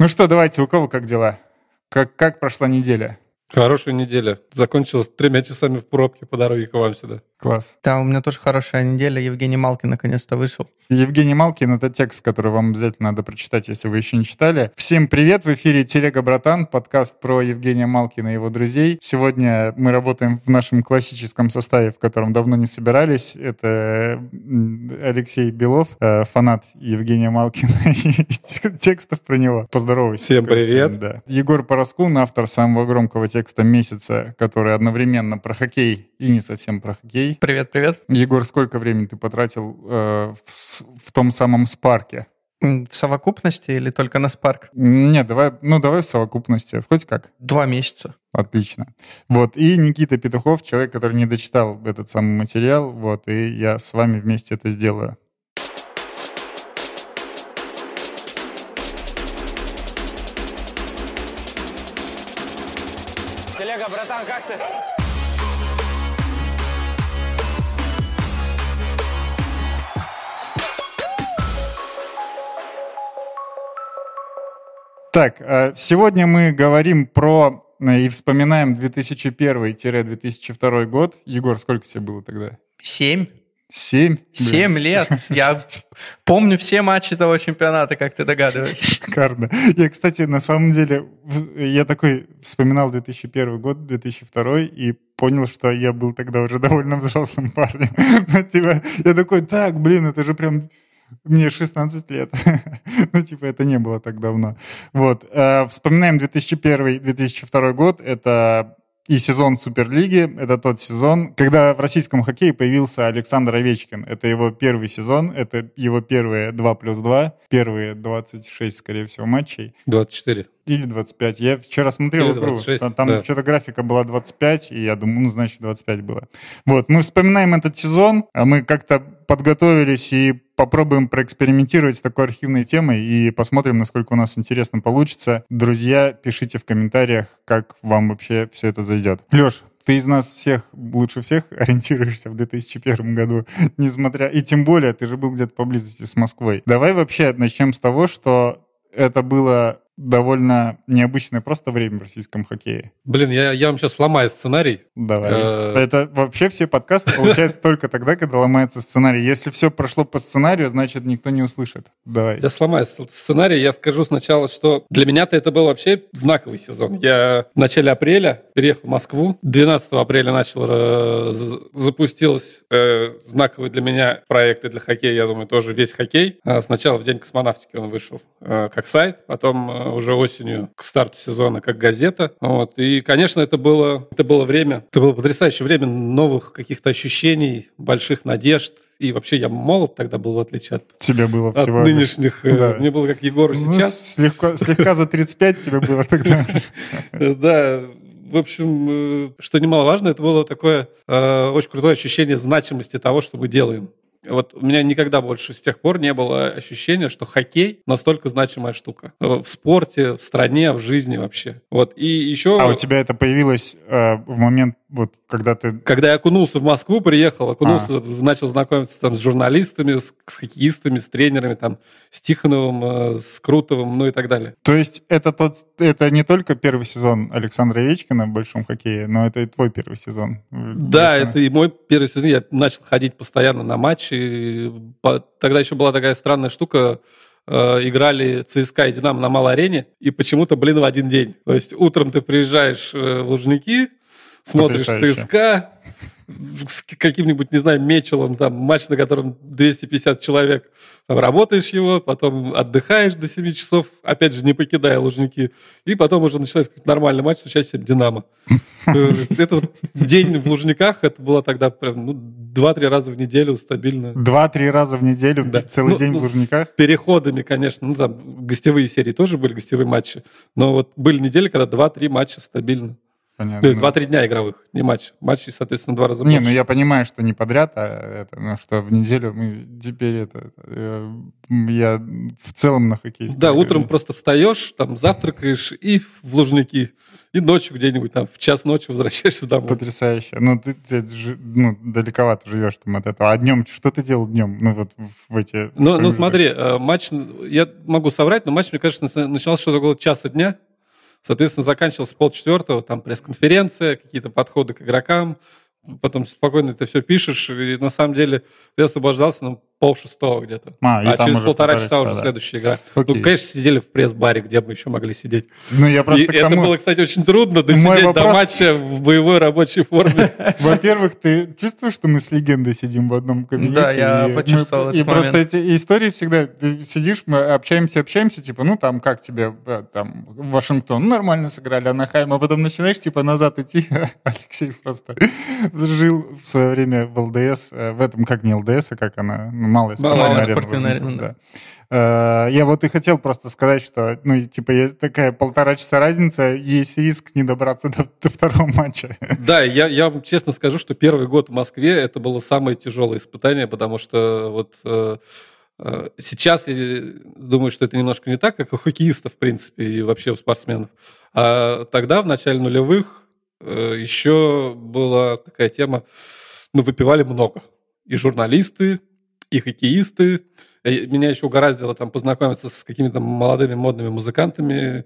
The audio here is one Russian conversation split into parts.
Ну что, давайте, у кого как дела? Как, как прошла неделя? Хорошая неделя. Закончилась тремя часами в пробке по дороге к вам сюда. Класс. Да, у меня тоже хорошая неделя. Евгений Малкин наконец-то вышел. Евгений Малкин — это текст, который вам обязательно надо прочитать, если вы еще не читали. Всем привет! В эфире «Телега, братан», подкаст про Евгения Малкина и его друзей. Сегодня мы работаем в нашем классическом составе, в котором давно не собирались. Это Алексей Белов, э, фанат Евгения Малкина и текстов про него. Поздоровайся. Всем привет! Да. Егор Пороскун, автор самого громкого текста месяца, который одновременно про хоккей и не совсем про хоккей. Привет, привет. Егор, сколько времени ты потратил э, в, в том самом спарке? В совокупности или только на спарк? Нет, давай, ну давай в совокупности, хоть как. Два месяца. Отлично. Вот, и Никита Петухов, человек, который не дочитал этот самый материал, вот, и я с вами вместе это сделаю. Так, э, сегодня мы говорим про э, и вспоминаем 2001-2002 год. Егор, сколько тебе было тогда? Семь. Семь? Семь блин. лет. Я помню все матчи того чемпионата, как ты догадываешься. Шикарно. Я, кстати, на самом деле, я такой вспоминал 2001 год, 2002 и понял, что я был тогда уже довольно взрослым парнем. тебя, типа, я такой, так, блин, это же прям мне 16 лет. ну, типа, это не было так давно. Вот. Э, вспоминаем 2001-2002 год. Это и сезон Суперлиги. Это тот сезон, когда в российском хоккее появился Александр Овечкин. Это его первый сезон, это его первые 2 плюс 2, первые 26, скорее всего, матчей. 24. Или 25. Я вчера смотрел Или 26, игру. Там да. что-то графика была 25, и я думаю, ну, значит, 25 было. Вот, мы вспоминаем этот сезон, а мы как-то подготовились и попробуем проэкспериментировать с такой архивной темой и посмотрим, насколько у нас интересно получится. Друзья, пишите в комментариях, как вам вообще все это зайдет. Леш, ты из нас всех лучше всех ориентируешься в 2001 году, несмотря... И тем более, ты же был где-то поблизости с Москвой. Давай вообще начнем с того, что это было довольно необычное просто время в российском хоккее. Блин, я, я вам сейчас сломаю сценарий. Давай. Э-э... Это вообще все подкасты получаются только тогда, когда ломается сценарий. Если все прошло по сценарию, значит, никто не услышит. Давай. Я сломаю сценарий. Я скажу сначала, что для меня-то это был вообще знаковый сезон. Я в начале апреля переехал в Москву. 12 апреля начал э, запустилось э, знаковый для меня проект и для хоккея, я думаю, тоже весь хоккей. А сначала в День космонавтики он вышел э, как сайт, потом Э, уже осенью к старту сезона как газета. Вот. И, конечно, это было, это было время, это было потрясающее время новых каких-то ощущений, больших надежд, и вообще я молод тогда был, в отличие от... Тебе было от всего... нынешних... Э, да. Мне было как Егору ну, сейчас. Слегка, слегка за 35 тебе было тогда. Да, в общем, э, что немаловажно, это было такое э, очень крутое ощущение значимости того, что мы делаем. Вот у меня никогда больше с тех пор не было ощущения, что хоккей настолько значимая штука. Э, в спорте, в стране, в жизни вообще. Вот. И еще... А у тебя это появилось э, в момент вот когда ты... Когда я окунулся в Москву, приехал, окунулся, а. начал знакомиться там с журналистами, с, с хоккеистами, с тренерами, там, с Тихоновым, э, с Крутовым, ну и так далее. То есть это, тот, это не только первый сезон Александра Овечкина в большом хоккее, но это и твой первый сезон. Э, да, это и мой первый сезон. Я начал ходить постоянно на матчи. По... Тогда еще была такая странная штука, э, играли ЦСКА и Динамо на малой арене, и почему-то, блин, в один день. То есть утром ты приезжаешь э, в Лужники, смотришь Потрясающе. ЦСКА с каким-нибудь, не знаю, Мечелом, там, матч, на котором 250 человек, там, работаешь его, потом отдыхаешь до 7 часов, опять же, не покидая Лужники, и потом уже начинается какой-то нормальный матч с участием «Динамо». Э, это день в Лужниках, это было тогда прям, ну, 2-3 раза в неделю стабильно. 2-3 раза в неделю, да. целый ну, день в ну, Лужниках? С переходами, конечно, ну, там, гостевые серии тоже были, гостевые матчи, но вот были недели, когда 2-3 матча стабильно. Понятно. Два-три дня игровых, не матч. Матчи, соответственно, два раза Не, больше. ну я понимаю, что не подряд, а это, ну, что в неделю мы теперь это... Э, я в целом на хоккей. Да, утром просто встаешь, там завтракаешь и в Лужники, и ночью где-нибудь там в час ночи возвращаешься домой. Потрясающе. Ну, ты, ты ну, далековато живешь там от этого. А днем, что ты делал днем? Ну, вот в эти... Ну, ну смотри, э, матч, я могу соврать, но матч, мне кажется, начался что-то около часа дня. Соответственно, заканчивалось полчетвертого, там пресс-конференция, какие-то подходы к игрокам, потом спокойно это все пишешь, и на самом деле ты освобождался, ну, пол шестого где-то. А, а через полтора часа, часа уже да. следующая игра. Ну, Окей. Ну, конечно, сидели в пресс-баре, где мы еще могли сидеть. Ну, я просто и тому... это было, кстати, очень трудно досидеть Мой вопрос... до матча в боевой рабочей форме. Во-первых, ты чувствуешь, что мы с легендой сидим в одном кабинете? Да, я и почувствовал И просто эти истории всегда... Ты сидишь, мы общаемся, общаемся, типа, ну, там, как тебе, э, там, Вашингтон ну, нормально сыграли, Анахайм, а потом начинаешь, типа, назад идти. Алексей просто жил в свое время в ЛДС, э, в этом как не ЛДС, а как она, ну, малая спортивная, спортивная арена. арена да. Да. Э, я вот и хотел просто сказать, что, ну, типа, есть такая полтора часа разница, есть риск не добраться до, до второго матча. Да, я, я вам честно скажу, что первый год в Москве это было самое тяжелое испытание, потому что вот э, э, Сейчас я думаю, что это немножко не так, как у хоккеистов, в принципе, и вообще у спортсменов. А тогда, в начале нулевых, э, еще была такая тема, мы выпивали много. И журналисты, и хоккеисты. Э, меня еще угораздило там познакомиться с какими-то молодыми модными музыкантами,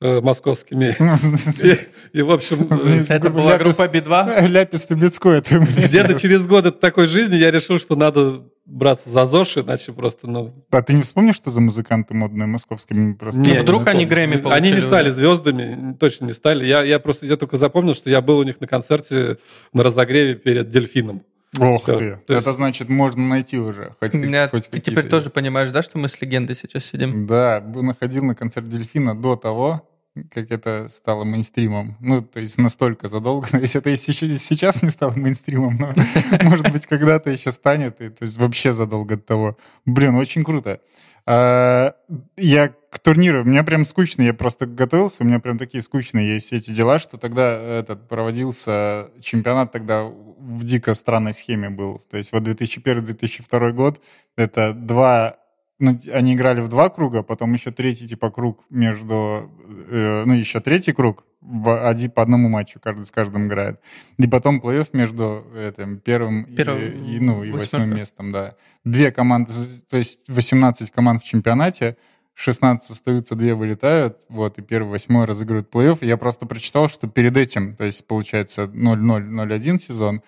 э, московскими. Ну, и, в общем... Э, это типа была группа Би-2? Ляпис Трубецкой. Где-то через год от такой жизни я решил, что надо браться за ЗОЖ, иначе просто, ну... А ты не вспомнишь, что за музыканты модные московские? Просто... Не, вдруг они Грэмми получили? Они не стали звездами, точно не стали. Я, я просто я только запомнил, что я был у них на концерте на разогреве перед «Дельфином». Ох Все. ты. То есть... Это значит, можно найти уже. Хоть, Нет, хоть ты теперь есть. тоже понимаешь, да, что мы с легендой сейчас сидим? Да, находил на концерт Дельфина до того, как это стало мейнстримом. Ну, то есть настолько задолго. То есть это еще сейчас не стало мейнстримом, но, может быть, когда-то еще станет. И, то есть вообще задолго до того. Блин, очень круто. А, я к турниру, у меня прям скучно, я просто готовился, у меня прям такие скучные есть эти дела, что тогда этот проводился чемпионат тогда в дико странной схеме был. То есть вот 2001-2002 год, это два ну, они играли в два круга, а потом еще третий типа круг между, э, ну еще третий круг в, один, по одному матчу каждый с каждым играет, и потом плей-офф между этим первым, первым и, и ну и восьмым местом, да. Две команды, то есть 18 команд в чемпионате, 16 остаются, две вылетают, вот, и первый, восьмой разыгрывают плей-офф. Я просто прочитал, что перед этим, то есть, получается, 0-0-0-1 сезон,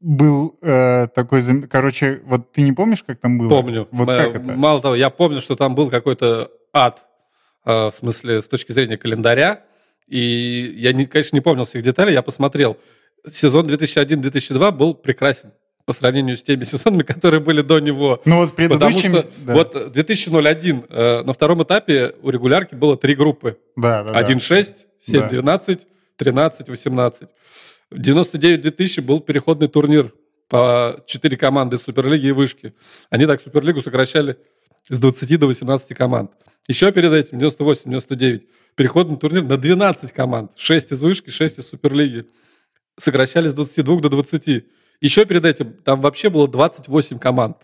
был э, такой... Короче, вот ты не помнишь, как там было? Помню. Вот М- как это? Мало того, я помню, что там был какой-то ад, э, в смысле, с точки зрения календаря. И я, не, конечно, не помнил всех деталей, я посмотрел. Сезон 2001-2002 был прекрасен по сравнению с теми сезонами, которые были до него. Ну вот предыдущими... Потому что да. вот 2001 э, на втором этапе у регулярки было три группы. Да, да, 1-6, да. 7-12, да. 13-18. 99-2000 был переходный турнир по 4 команды Суперлиги и Вышки. Они так Суперлигу сокращали с 20 до 18 команд. Еще перед этим, 98-99, переходный турнир на 12 команд. 6 из Вышки, 6 из Суперлиги. Сокращали с 22 до 20. Еще перед этим там вообще было 28 команд.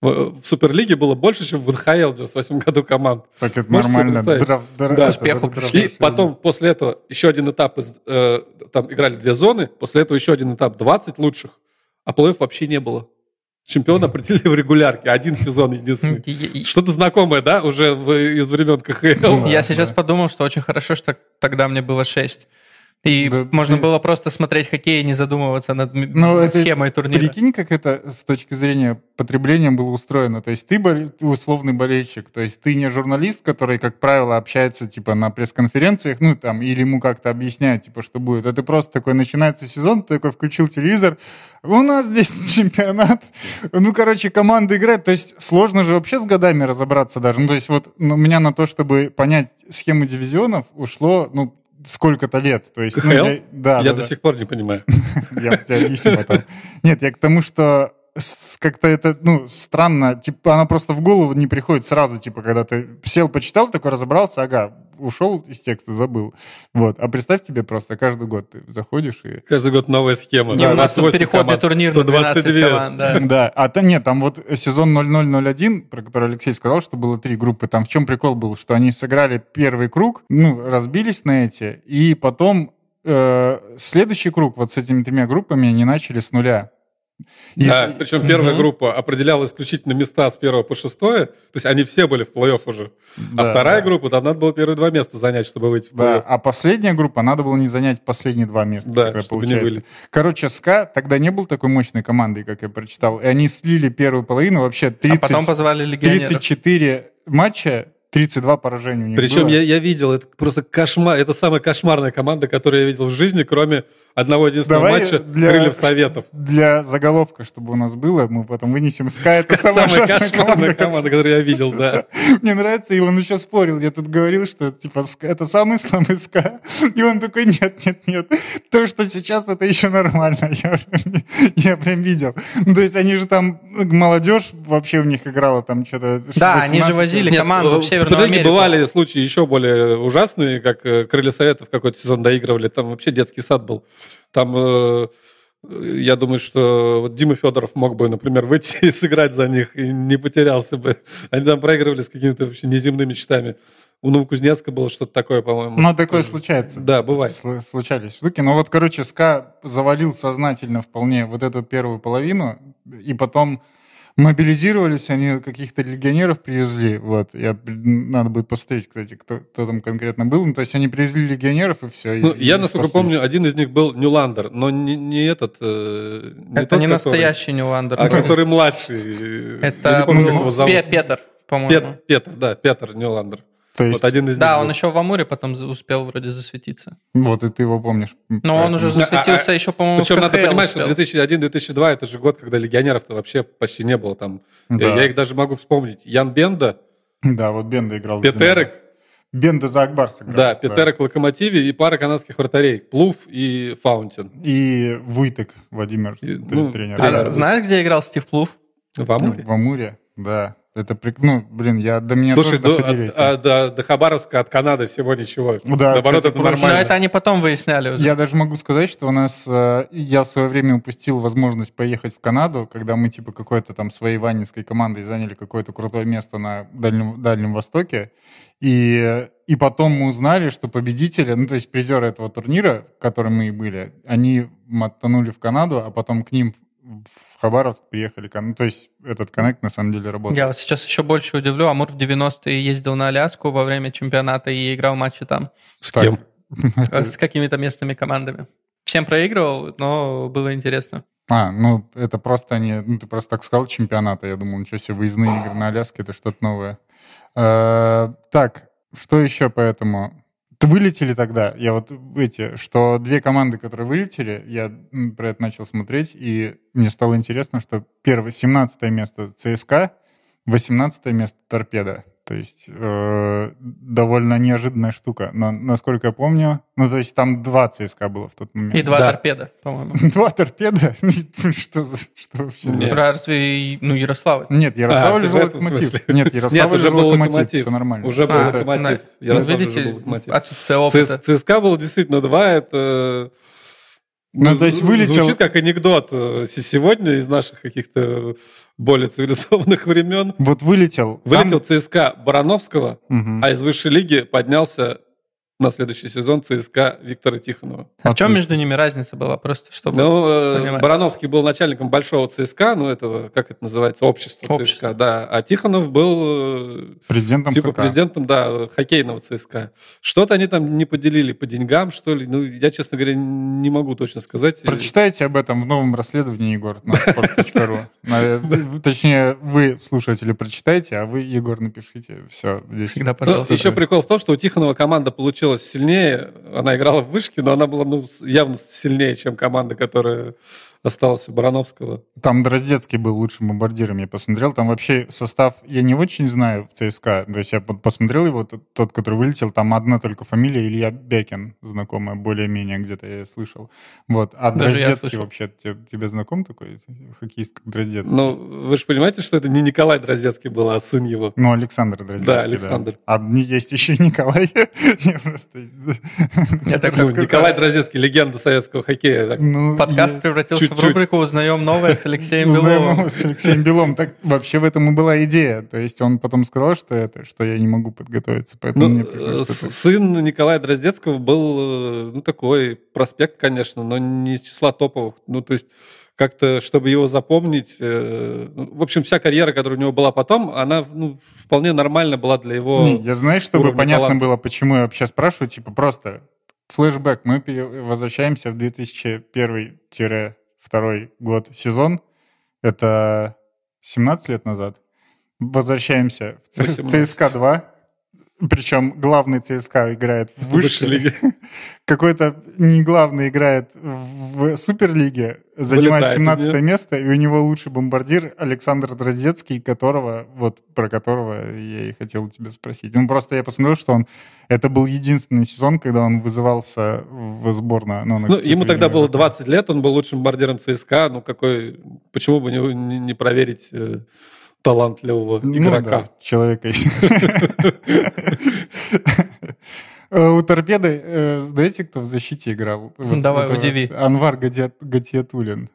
Э, в Суперлиге было больше, чем в НХЛ в 98 году команд. Так это Можешь нормально. Драф, драф, да, успеху. Драф, и потом после этого еще один этап, э, там играли две зоны, после этого еще один этап, 20 лучших, а плей вообще не было. Чемпион определили в регулярке. Один сезон единственный. Что-то знакомое, да, уже в, из времен КХЛ? Я сейчас подумал, что очень хорошо, что тогда мне было 6. И да, можно ты... было просто смотреть хоккей и не задумываться над Но ну, схемой это, турнира. Прикинь, как это с точки зрения потребления было устроено. То есть ты бол... условный болельщик, то есть ты не журналист, который, как правило, общается типа на пресс-конференциях, ну там, или ему как-то объясняют, типа, что будет. Это просто такой, начинается сезон, ты такой включил телевизор, у нас здесь чемпионат. Ну, короче, команда играет. То есть сложно же вообще с годами разобраться даже. Ну, то есть вот ну, у меня на то, чтобы понять схему дивизионов, ушло, ну, сколько-то лет. То есть, ну, я, да, я да, до да. сих пор не понимаю. Я тебя объясню потом. Нет, я к тому, что как-то это, ну, странно, типа, она просто в голову не приходит сразу, типа, когда ты сел, почитал, такой разобрался, ага, ушел из текста, забыл. Вот. А представь тебе просто, каждый год ты заходишь и... Каждый год новая схема. Не, да, у нас тут переходный команд, турнир на 22. команд. Да. да. А то, нет, там вот сезон 0001, про который Алексей сказал, что было три группы, там в чем прикол был, что они сыграли первый круг, ну, разбились на эти, и потом э, следующий круг вот с этими тремя группами они начали с нуля. Если... причем первая угу. группа определяла исключительно места с первого по шестое, то есть они все были в плей-офф уже. А да, а вторая да. группа, там надо было первые два места занять, чтобы выйти в плей-офф. Да, а последняя группа, надо было не занять последние два места, да, чтобы получается. Не были. Короче, СКА тогда не был такой мощной командой, как я прочитал, и они слили первую половину, вообще 30, а потом позвали легионеров. 34 матча 32 поражения у них Причем было. Я, я видел, это просто кошмар, это самая кошмарная команда, которую я видел в жизни, кроме одного единственного Давай матча для, Крыльев Советов. Для заголовка, чтобы у нас было, мы потом вынесем СКА, это самая, самая кошмарная команда, команда, которую я видел, да. Мне нравится, и он еще спорил, я тут говорил, что типа это самый слабый СКА, и он такой, нет, нет, нет, то, что сейчас, это еще нормально, я, я прям видел. То есть они же там, молодежь вообще у них играла там что-то... Да, они же возили команду э, все Северную Америку. бывали случаи еще более ужасные, как э, «Крылья Советов» какой-то сезон доигрывали, там вообще детский сад был. Там, э, э я думаю, что вот Дима Федоров мог бы, например, выйти и сыграть за них, и не потерялся бы. Они там проигрывали с какими-то вообще неземными счетами. У Новокузнецка было что-то такое, по-моему. Ну, такое случается. Да, бывает. случались штуки. но ну, вот, короче, СКА завалил сознательно вполне вот эту первую половину, и потом Мобилизировались, они каких-то легионеров привезли. Вот, я, надо будет посмотреть, кстати, кто, кто там конкретно был. Ну, то есть они привезли легионеров и все. Ну, и, я, и насколько спасли. помню, один из них был Нюландер но не, не этот... Э, не Это тот, не который, настоящий Нюландер А который младший. Это Петр, по-моему. Петр, да, Петр Нюландер то есть... Вот один из Да, был. он еще в Амуре потом успел вроде засветиться. Вот, и ты его помнишь. Но он уже а, а, засветился а, еще, по-моему, Причем надо понимать, успел. что 2001-2002 это же год, когда легионеров-то вообще почти не было там. Да. Я их даже могу вспомнить. Ян Бенда. Да, вот Бенда играл. Петерек. Бенда за Акбар сыграл. Да, Петерек да. в «Локомотиве» и пара канадских вратарей. Плуф и Фаунтин. И Выток Владимир, и, ну, тренер. А, да. Знаешь, где играл Стив Плуф? В Амуре. В Амуре, да. Это прик... ну, блин, я до меня Слушай, тоже до, от, а, до, а, до Хабаровска от Канады всего ничего. Ну да, Наоборот, кстати, это нормально. Но это они потом выясняли уже. Я даже могу сказать, что у нас э, я в свое время упустил возможность поехать в Канаду, когда мы типа какой-то там своей ванинской командой заняли какое-то крутое место на Дальнем, Дальнем Востоке. И, и потом мы узнали, что победители, ну, то есть призеры этого турнира, в котором мы и были, они мотанули в Канаду, а потом к ним в Хабаровск приехали. Ну, то есть этот коннект на самом деле работает. Я вас сейчас еще больше удивлю. Амур в 90-е ездил на Аляску во время чемпионата и играл матчи там. С кем? С какими-то местными командами. Всем проигрывал, но было интересно. А, ну это просто не... Ну, ты просто так сказал чемпионата. Я думал, ничего себе, выездные игры на Аляске, это что-то новое. Э, так, что еще по этому? вылетели тогда, я вот эти, что две команды, которые вылетели, я про это начал смотреть, и мне стало интересно, что первое, 17 место ЦСКА, 18 место Торпеда. То есть э, довольно неожиданная штука. Но, насколько я помню, ну, то есть там два ЦСКА было в тот момент. И два да. торпеда, по-моему. Два торпеда? Что за... Что вообще? Нет. Разве, ну, Ярославль? Нет, Ярославль а, же локомотив. Нет, Ярославль Нет, же был локомотив. локомотив. Все нормально. Уже был а, локомотив. Ну, на... Ярославль видите, уже был локомотив. ЦСКА было действительно два, это... Ну, ну, то есть вылетел... Звучит как анекдот э, сегодня из наших каких-то более цивилизованных времен. Вот вылетел. Вылетел Там... ЦСКА Барановского, угу. а из высшей лиги поднялся на следующий сезон ЦСКА Виктора Тихонова. А в чем между ними разница была? Просто чтобы Ну, э, понимать. Барановский был начальником большого ЦСКА, ну, этого, как это называется, общества Общество. ЦСКА, да. А Тихонов был... Э, президентом Типа ХК. президентом, да, хоккейного ЦСКА. Что-то они там не поделили по деньгам, что ли. Ну, я, честно говоря, не могу точно сказать. Прочитайте об этом в новом расследовании, Егор, на sports.ru. Точнее, вы, слушатели, прочитайте, а вы, Егор, напишите. Все. Всегда, пожалуйста. Еще прикол в том, что у Тихонова команда получила получилось сильнее. Она играла в вышки, но она была ну, явно сильнее, чем команда, которая осталось у Барановского. Там Дроздецкий был лучшим бомбардиром, я посмотрел. Там вообще состав я не очень знаю в ЦСКА. То есть я посмотрел его, тот, тот который вылетел, там одна только фамилия Илья Бекин, знакомая, более-менее где-то я слышал. Вот. А Даже Дроздецкий вообще, тебе, тебе знаком такой хоккеист, как Дроздецкий? Ну, вы же понимаете, что это не Николай Дроздецкий был, а сын его. Ну, Александр Дроздецкий. Да, Александр. Да. А есть еще Николай. я просто... Николай Дроздецкий, легенда советского хоккея. Ну, Подкаст превратился Чуть в рубрику «Узнаем новое» с Алексеем Беловым. «Узнаем новое» с Алексеем Беловым. Так вообще в этом и была идея. То есть он потом сказал, что это, что я не могу подготовиться, поэтому ну, мне э, Сын Николая Дроздецкого был, э, ну, такой проспект, конечно, но не из числа топовых. Ну, то есть как-то, чтобы его запомнить. Э, ну, в общем, вся карьера, которая у него была потом, она ну, вполне нормально была для его. Не, я знаю, чтобы понятно таланта. было, почему я вообще спрашиваю, типа просто флешбэк. Мы возвращаемся в 2001-2002 второй год сезон. Это 17 лет назад. Возвращаемся в ЦСКА-2. Причем главный ЦСКА играет в высшей лиге. Какой-то не главный играет в суперлиге, занимает 17 место, и у него лучший бомбардир Александр Дроздецкий, которого, вот про которого я и хотел тебя спросить. Ну, просто я посмотрел, что он... Это был единственный сезон, когда он вызывался в сборную. Ну, ну ему тогда было 20 лет, он был лучшим бомбардиром ЦСКА. Ну, какой... Почему бы не, не проверить э, талантливого ну, игрока. Да, человека э, У торпеды, э, знаете, кто в защите играл? Ну, давай, э, удиви. Анвар Гатиатулин.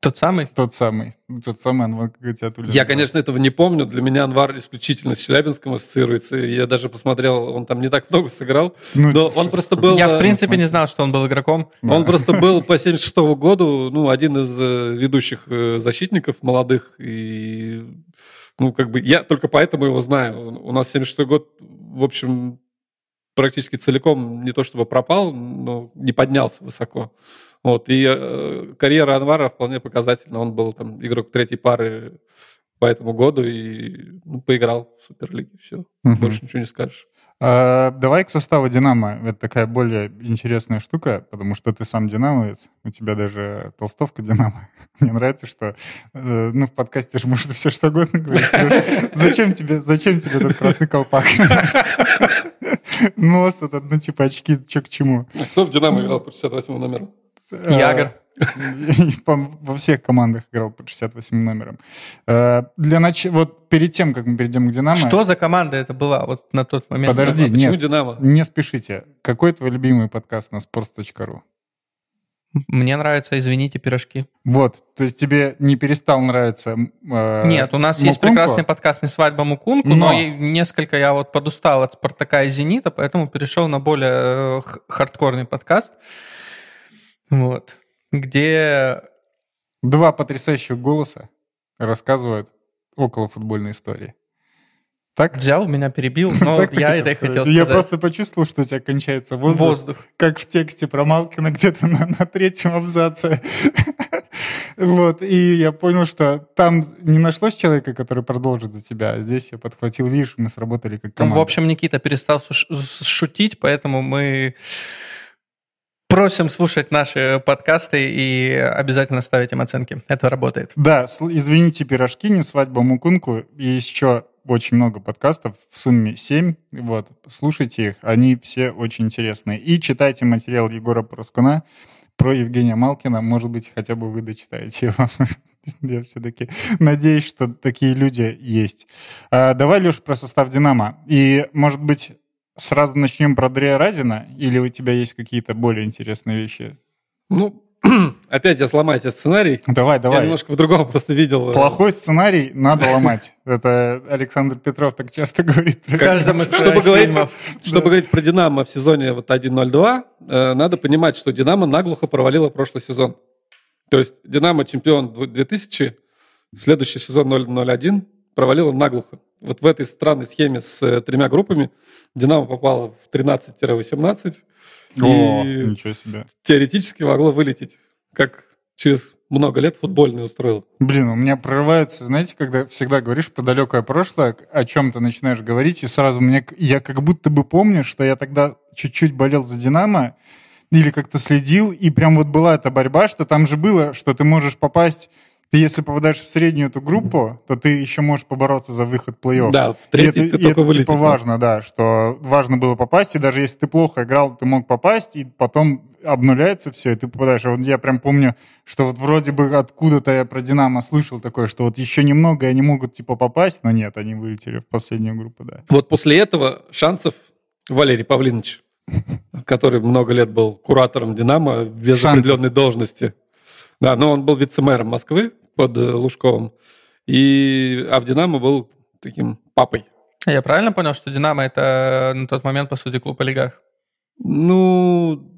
Тот самый? Тот самый. Ну, тот самый Анвар Гатиатулин. Я, конечно, этого не помню. Для меня Анвар исключительно с Челябинском ассоциируется. Я даже посмотрел, он там не так много сыграл. Ну, но типа, он просто был... Я, в принципе, не знал, что он был игроком. Да. Он просто был по 76 году ну, один из ведущих защитников молодых. И ну, как бы я только поэтому его знаю. У нас 76-й год, в общем, практически целиком не то чтобы пропал, но не поднялся высоко. Вот. И э, карьера Анвара вполне показательна. Он был там игрок третьей пары по этому году и ну, поиграл в Суперлиге. Все, угу. больше ничего не скажешь. А, давай к составу «Динамо». Это такая более интересная штука, потому что ты сам «Динамовец», у тебя даже толстовка «Динамо». Мне нравится, что э, ну, в подкасте же можно все что угодно говорить. Зачем тебе, зачем тебе этот красный колпак? Нос, это, ну, типа очки, что к чему. Кто в «Динамо» играл по 68 номеру? Ягор. Во всех командах играл под 68 номером. Э, для нач... Вот перед тем, как мы перейдем к «Динамо». Что за команда это была вот на тот момент? Подожди, нет, «Динамо»? Не спешите. Какой твой любимый подкаст на sports.ru? Мне нравятся, извините, пирожки. Вот, то есть тебе не перестал нравиться э, Нет, у нас Мукунку? есть прекрасный подкаст «Не свадьба Мукунку», но... но несколько я вот подустал от «Спартака» и «Зенита», поэтому перешел на более э, хардкорный подкаст. Вот где два потрясающих голоса рассказывают около футбольной истории. Так? Взял, меня перебил, но так я это и хотел сказать. Я просто почувствовал, что у тебя кончается воздух. Воздух. Как в тексте про Малкина где-то на, на третьем абзаце. вот, и я понял, что там не нашлось человека, который продолжит за тебя. А здесь я подхватил, видишь, мы сработали как команда. Ну, в общем, Никита перестал шутить, поэтому мы Просим слушать наши подкасты и обязательно ставить им оценки. Это работает. Да, извините, пирожки, не свадьба Мукунку. И еще очень много подкастов, в сумме 7. Вот, слушайте их, они все очень интересные. И читайте материал Егора Проскуна про Евгения Малкина. Может быть, хотя бы вы дочитаете его. Я все-таки надеюсь, что такие люди есть. А, давай, Леш, про состав «Динамо». И, может быть, Сразу начнем про Андрея Разина, или у тебя есть какие-то более интересные вещи? Ну, опять я сломаю тебе сценарий. Давай, давай. Я немножко в другому просто видел. Э, Плохой сценарий надо ломать. Это Александр Петров так часто говорит. Про каждом из чтобы говорить, чтобы говорить про «Динамо» в сезоне вот 1.02, э, надо понимать, что «Динамо» наглухо провалило прошлый сезон. То есть «Динамо» чемпион 2000, следующий сезон 0.01, провалила наглухо. Вот в этой странной схеме с э, тремя группами «Динамо» попало в 13-18. и себе. Теоретически могло вылететь, как через много лет футбольный устроил. Блин, у меня прорывается, знаете, когда всегда говоришь про далекое прошлое, о чем то начинаешь говорить, и сразу мне, я как будто бы помню, что я тогда чуть-чуть болел за «Динамо», или как-то следил, и прям вот была эта борьба, что там же было, что ты можешь попасть ты если попадаешь в среднюю эту группу, то ты еще можешь побороться за выход плей-офф. Да, в третий и это, ты и только это, вылететь. Типа, важно, да, что важно было попасть, и даже если ты плохо играл, ты мог попасть, и потом обнуляется все, и ты попадаешь. А вот я прям помню, что вот вроде бы откуда-то я про «Динамо» слышал такое, что вот еще немного, и они могут типа попасть, но нет, они вылетели в последнюю группу, да. Вот после этого шансов Валерий Павлинович, который много лет был куратором «Динамо» без шансов. определенной должности, да, но он был вице-мэром Москвы, под э, Лужковым. И, а в «Динамо» был таким папой. Я правильно понял, что «Динамо» — это э, на тот момент, по сути, клуб олигарх? Ну,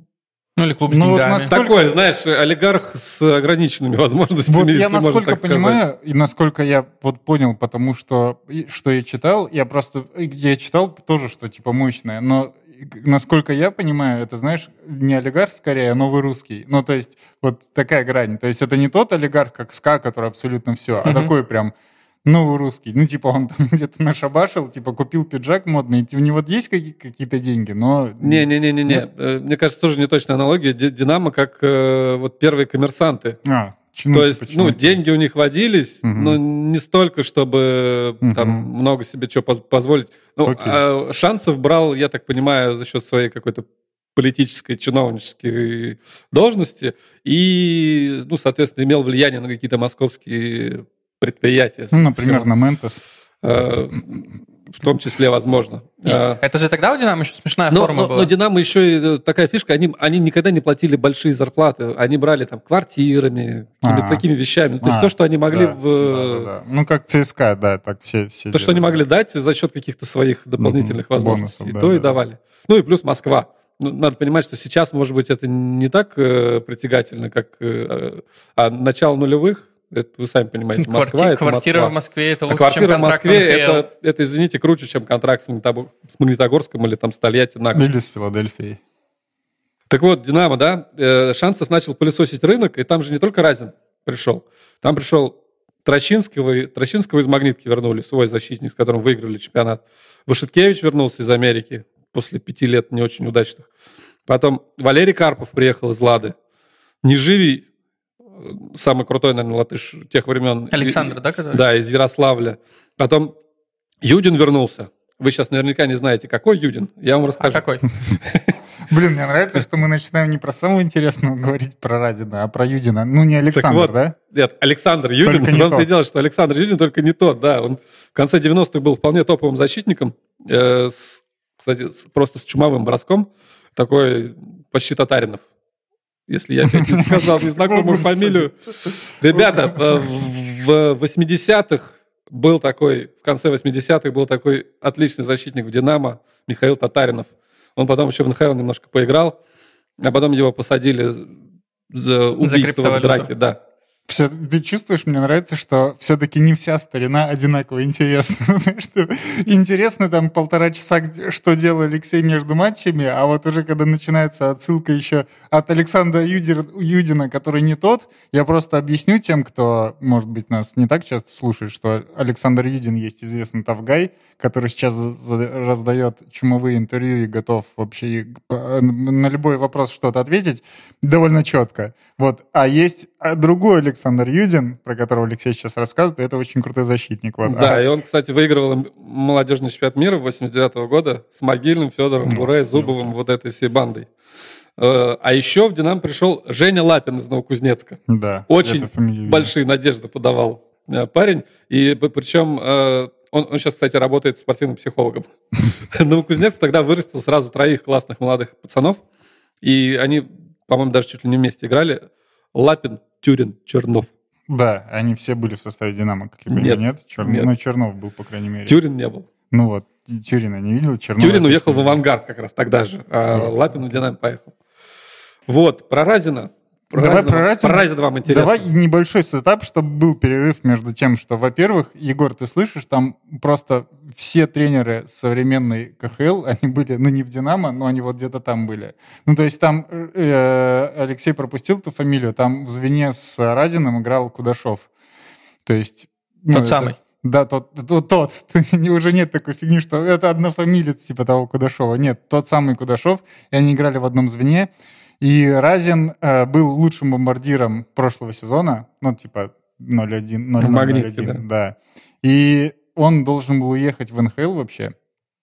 ну или клуб с ну, деньгами. Вот насколько... Такой, знаешь, олигарх с ограниченными возможностями. Вот я насколько понимаю и насколько я вот понял, потому что что я читал, я просто я читал тоже, что типа мощное, но насколько я понимаю, это, знаешь, не олигарх скорее, а новый русский. Ну, то есть вот такая грань. То есть это не тот олигарх, как СКА, который абсолютно все, а такой прям новый русский. Ну, типа он там где-то нашабашил, типа купил пиджак модный. У него есть какие-то деньги, но... Не-не-не-не-не. Э, мне кажется, тоже не точная аналогия. Динамо как э, вот первые коммерсанты. А, Чинуться, То есть, почему? ну, деньги у них водились, угу. но не столько, чтобы угу. там много себе чего позволить. Ну, Окей. а шансов брал, я так понимаю, за счет своей какой-то политической, чиновнической должности и, ну, соответственно, имел влияние на какие-то московские предприятия. Ну, например, всего. на Ментос. А, в том числе, возможно. А. это же тогда у «Динамо» еще смешная но, форма но, была. Но «Динамо» еще и э, такая фишка, они, они никогда не платили большие зарплаты. Они брали там квартирами, какими а. такими вещами. То есть а, то, что они могли... Да, в... Э, да, да, да. Ну, как ЦСКА, да, так все, все То, делали. что они могли дать за счет каких-то своих ну, дополнительных ну, возможностей. Бонусов, да, то да, и давали. Ну и плюс Москва ну, надо понимать, что сейчас, может быть, это не так э, притягательно, как э, а начало нулевых это, вы сами понимаете, Москва Кварти- это Квартира Москва. в Москве это а лучше, а квартира чем в Москве это, это, извините, круче, чем контракт с, Магнитогор- с Магнитогорском или там с Тольятти на Или с Филадельфией. Так вот, Динамо, да, э, шансов начал пылесосить рынок, и там же не только Разин пришел. Там пришел Трощинского, Трощинского из «Магнитки» вернули, свой защитник, с которым выиграли чемпионат. Вашиткевич вернулся из Америки после пяти лет не очень удачных. Потом Валерий Карпов приехал из «Лады». Нежирий самый крутой, наверное, латыш тех времен. Александр, и, да? Который? Да, из Ярославля. Потом Юдин вернулся. Вы сейчас наверняка не знаете, какой Юдин. Я вам а расскажу. А какой? Блин, мне нравится, что мы начинаем не про самого интересного говорить про Радина, а про Юдина. Ну, не Александр, вот, да? Нет, Александр Юдин. В том-то и дело, что Александр Юдин только не тот, да. Он в конце 90-х был вполне топовым защитником. Э, с, кстати, с, просто с чумовым броском. Такой почти татаринов если я опять не сказал незнакомую фамилию. Ребята, э, в 80-х был такой, в конце 80-х был такой отличный защитник в «Динамо» Михаил Татаринов. Он потом еще в НХЛ немножко поиграл, а потом его посадили за убийство за в драке. Да. Все, ты чувствуешь, мне нравится, что все-таки не вся старина одинаково интересна. интересно там полтора часа, что делал Алексей между матчами, а вот уже когда начинается отсылка еще от Александра Юдина, который не тот, я просто объясню тем, кто, может быть, нас не так часто слушает, что Александр Юдин есть известный тавгай, который сейчас раздает чумовые интервью и готов вообще э, на любой вопрос что-то ответить довольно четко. Вот. А есть а другой Александр Юдин, про которого Алексей сейчас рассказывает, это очень крутой защитник. Вот. Да, а... и он, кстати, выигрывал молодежный чемпионат мира 89 года с Могильным, Федором, ну, Буре, Зубовым, ну. вот этой всей бандой. Э, а еще в «Динам» пришел Женя Лапин из Новокузнецка. Да. Очень большие надежды подавал э, парень. И причем э, он, он сейчас, кстати, работает спортивным психологом. Новокузнецк тогда вырастил сразу троих классных молодых пацанов. И они, по-моему, даже чуть ли не вместе играли. Лапин Тюрин, Чернов. Да, они все были в составе «Динамо», как я понимаю, нет? нет? Чер... нет. Но ну, Чернов был, по крайней мере. Тюрин не был. Ну вот, Тюрина не видел, Чернов... Тюрин уехал в «Авангард» как раз тогда же, а да. Лапин в «Динамо» поехал. Вот, про Разина. Про давай раз, про, раз, про раз, два интересно. Давай небольшой сетап, чтобы был перерыв между тем, что, во-первых, Егор, ты слышишь, там просто все тренеры современной КХЛ, они были, ну, не в «Динамо», но они вот где-то там были. Ну, то есть там э, Алексей пропустил ту фамилию, там в звене с Разиным играл Кудашов. То есть... Ну, Тот это, самый. Да, тот, тот, тот. Уже нет такой фигни, что это однофамилец типа того Кудашова. Нет, тот самый Кудашов, и они играли в одном звене. И Разин э, был лучшим бомбардиром прошлого сезона, ну, типа 0-1, 0-1, да. И он должен был уехать в НХЛ вообще.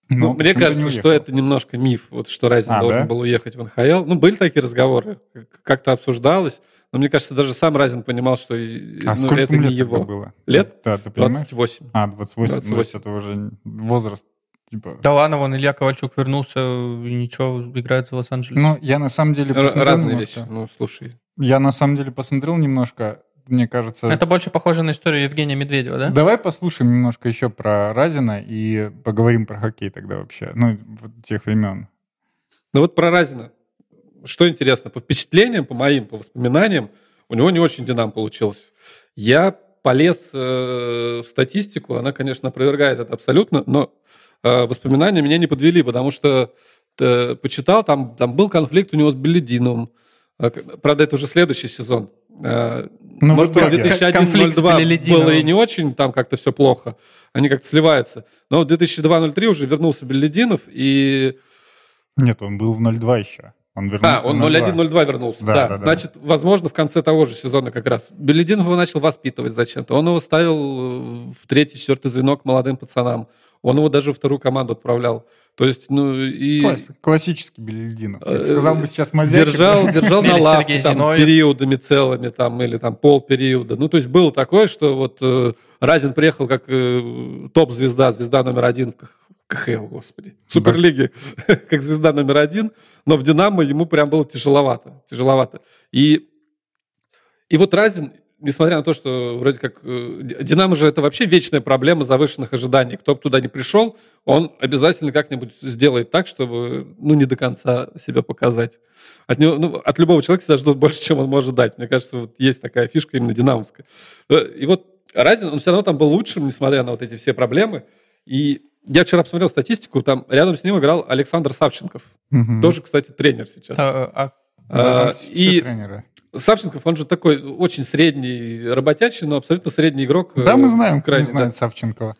Ну, но ну, мне кажется, что это немножко миф, вот что Разин а, должен да? был уехать в НХЛ. Ну, были такие разговоры, как-то обсуждалось, но мне кажется, даже сам Разин понимал, что а ну, это не его. было? Лет? Да, ты 28. А, 28, 28. Ну, это уже возраст Типа... Да ладно, вон Илья Ковальчук вернулся и ничего, играет за Лос-Анджелес. Ну, я на самом деле посмотрел... Разные вещи, ну, слушай. Я на самом деле посмотрел немножко, мне кажется... Это больше похоже на историю Евгения Медведева, да? Давай послушаем немножко еще про Разина и поговорим про хоккей тогда вообще, ну, тех времен. Ну вот про Разина. Что интересно, по впечатлениям, по моим, по воспоминаниям, у него не очень динам получилось. Я полез э, в статистику, она, конечно, опровергает это абсолютно, но Э, воспоминания меня не подвели, потому что э, почитал, там, там был конфликт у него с Белединовым. Э, правда, это уже следующий сезон. Ну, Может, в 2001 было и не очень, там как-то все плохо. Они как-то сливаются. Но в 2002-03 уже вернулся Белединов и... Нет, он был в 02 еще. Он вернулся. А, он 01-02 вернулся. Да, да. Да, Значит, возможно, в конце того же сезона как раз. Белединов его начал воспитывать зачем-то. Он его ставил в третий, четвертый звенок молодым пацанам. Он его даже вторую команду отправлял. То есть, ну и... Класс, классический Белельдинов. Э, сказал бы сейчас Мазепин. Держал, держал на лавке там, периодами целыми там, или там полпериода. Ну, то есть было такое, что вот э, Разин приехал как э, топ-звезда, звезда номер один КХЛ, господи. В Суперлиге да. как звезда номер один, но в «Динамо» ему прям было тяжеловато. Тяжеловато. И, и вот Разин несмотря на то, что вроде как э, Динамо же это вообще вечная проблема завышенных ожиданий. Кто бы туда не пришел, он обязательно как-нибудь сделает так, чтобы ну не до конца себя показать. От него, ну, от любого человека всегда ждут больше, чем он может дать. Мне кажется, вот есть такая фишка именно динамовская. Э, и вот Разин, он все равно там был лучшим, несмотря на вот эти все проблемы. И я вчера посмотрел статистику, там рядом с ним играл Александр Савченков. Угу. Тоже, кстати, тренер сейчас. А, а, да, а, а, а и тренеры. Савченков, он же такой очень средний работящий, но абсолютно средний игрок. Э, да, мы знаем, крайне, не знает да. Савченкова.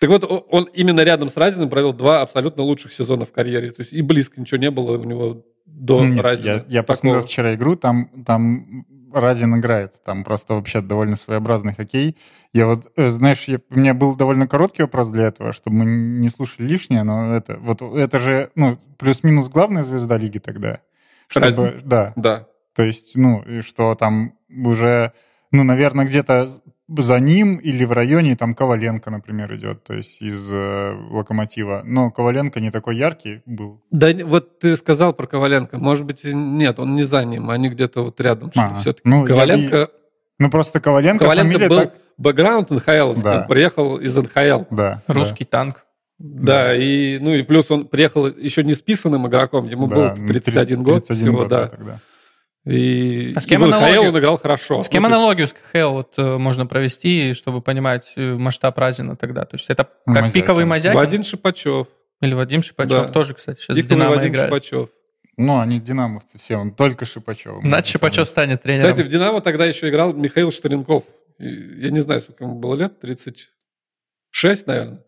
Так вот, он именно рядом с Разиным провел два абсолютно лучших сезона в карьере. То есть и близко ничего не было у него до ну, Нет, Разина. Я, я посмотрел вчера игру, там, там Разин играет. Там просто вообще довольно своеобразный хоккей. Я вот, э, знаешь, я, у меня был довольно короткий вопрос для этого, чтобы мы не слушали лишнее, но это, вот это же, ну, плюс-минус главная звезда лиги тогда. Чтобы, Разин. да. Да. То есть, ну, что там уже, ну, наверное, где-то за ним или в районе там Коваленко, например, идет, то есть из э, Локомотива. Но Коваленко не такой яркий был. Да, вот ты сказал про Коваленко. Может быть, нет, он не за ним, они где-то вот рядом. А, все-таки ну, Коваленко. Я... Ну просто Коваленко. Коваленко фамилия был бэкграунд НХЛ, да. он приехал из НХЛ. Да. Русский да. танк. Да, да, и ну и плюс он приехал еще не списанным игроком, ему да, был 31, 31 год 31 всего, год, да. Тогда. И, а с кем и аналогию? он играл хорошо. С ну, кем ну, аналогию с КХЛ вот, э, можно провести, чтобы понимать э, масштаб Разина тогда? То есть это как Мазякин. пиковый Мазякин? Вадим Шипачев. Или Вадим Шипачев да. тоже, кстати, сейчас Диктон Динамо Вадим играет. Шипачев. Ну, они динамовцы все, он только Шипачев. Над Шипачев станет тренером. Кстати, в Динамо тогда еще играл Михаил Штыренков. Я не знаю, сколько ему было лет, 36, наверное.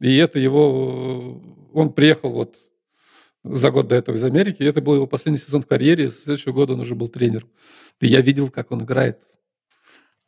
И это его... Э, он приехал вот за год до этого из Америки. И это был его последний сезон в карьере. С следующего года он уже был тренер. И я видел, как он играет.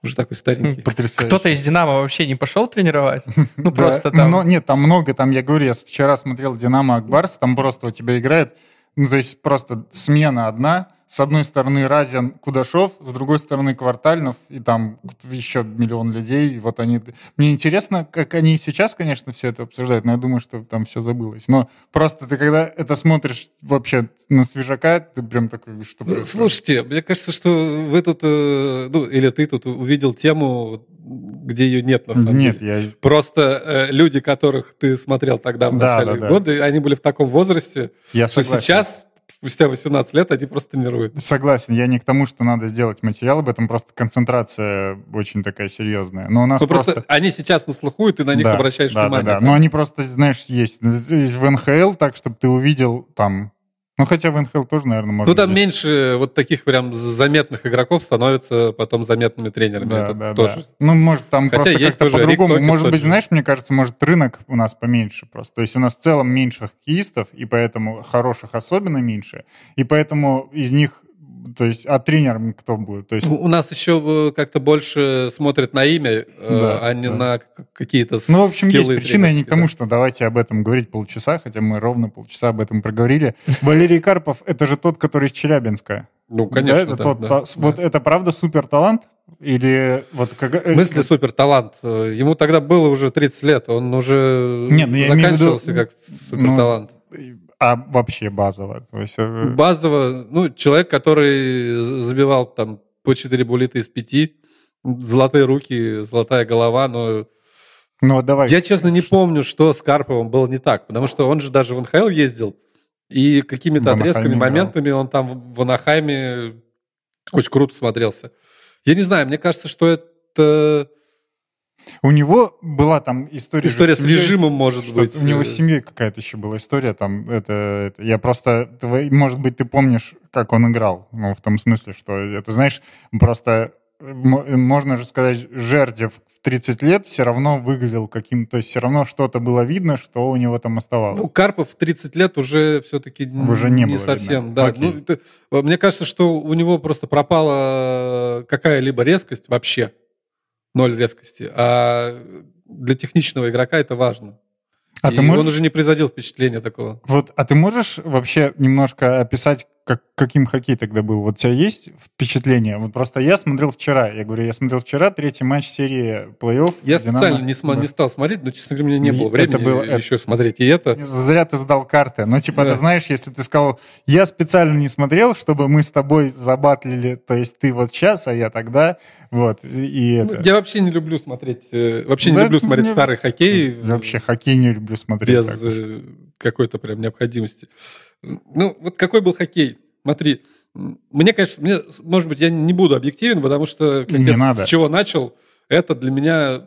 Уже такой старенький. Кто-то из «Динамо» вообще не пошел тренировать? Ну, просто там... Нет, там много. Там, я говорю, я вчера смотрел «Динамо» Акбарс. Там просто у тебя играет ну, то есть просто смена одна. С одной стороны Разин Кудашов, с другой стороны Квартальнов, и там еще миллион людей. И вот они... Мне интересно, как они сейчас, конечно, все это обсуждают, но я думаю, что там все забылось. Но просто ты когда это смотришь вообще на свежака, ты прям такой... Что ну, слушайте, мне кажется, что вы тут... Э, ну, или ты тут увидел тему где ее нет на самом нет, деле. Я... Просто э, люди, которых ты смотрел тогда в да, начале да, да. года, они были в таком возрасте, я что согласен. сейчас спустя 18 лет они просто тренируют. Согласен, я не к тому, что надо сделать материал об этом, просто концентрация очень такая серьезная. Но у нас ну, просто... просто... Они сейчас на слуху, и ты на них да, обращаешь да, внимание. Да, да, да, но они просто, знаешь, есть в НХЛ, так, чтобы ты увидел там ну, хотя в НХЛ тоже, наверное, можно. Ну, там здесь... меньше вот таких прям заметных игроков становятся потом заметными тренерами. Да, Это да, тоже. да. Ну, может, там хотя просто как-то по-другому. Может быть, знаешь, мне кажется, может, рынок у нас поменьше просто. То есть у нас в целом меньше хоккеистов, и поэтому хороших особенно меньше. И поэтому из них то есть, а тренером кто будет? То есть... У нас еще э, как-то больше смотрят на имя, э, да, а не да. на какие-то Ну, в общем, есть причина, не к тому, что давайте об этом говорить полчаса, хотя мы ровно полчаса об этом проговорили. Валерий Карпов, это же тот, который из Челябинска. Ну, конечно, да. Это да, тот, да, та, да. Вот это правда супер талант? Или вот как... Э, в смысле супер талант? Ему тогда было уже 30 лет, он уже Нет, ну, я заканчивался имею в виду... как супер талант. Ну, а вообще базово? То есть... Э, базово, ну, человек, который забивал там по 4 буллета из 5, золотые руки, золотая голова, но... Ну, давай. Я, честно, не помню, что с Карповым было не так, потому что он же даже в НХЛ ездил, и какими-то отрезками, моментами он там в Анахайме очень круто смотрелся. Я не знаю, мне кажется, что это у него была там история... История с, с режимом, может быть. У него с э. семьей какая-то еще была история. Там, это, это, я просто... Твой, может быть, ты помнишь, как он играл. Ну, в том смысле, что это, знаешь, просто э, э, можно же сказать, Жердев в 30 лет все равно выглядел каким-то, то есть все равно что-то было видно, что у него там оставалось. Ну, Карпов в 30 лет уже все-таки уже не, не совсем. Видно. Да. Ну, это, мне кажется, что у него просто пропала какая-либо резкость вообще ноль резкости. А для техничного игрока это важно. А и ты можешь... он уже не производил впечатления такого. Вот, а ты можешь вообще немножко описать, как, каким хоккей тогда был? Вот у тебя есть впечатление? Вот просто я смотрел вчера, я говорю, я смотрел вчера третий матч серии плей-офф. Я Динамо. специально не, см- да. не стал смотреть, но, честно говоря, у меня не и было времени э, это было, еще это... смотреть и это. Зря ты сдал карты. Ну, типа, да. ты знаешь, если ты сказал, я специально не смотрел, чтобы мы с тобой забатлили, то есть ты вот сейчас, а я тогда, вот, и ну, это. Ну, я вообще не люблю смотреть, э, вообще да, не люблю ну, смотреть не... старый хоккей. Я вообще хоккей не люблю смотреть. Без какой-то прям необходимости. Ну, вот какой был хоккей? Смотри, мне, конечно, мне, может быть, я не буду объективен, потому что как не я надо. с чего начал, это для меня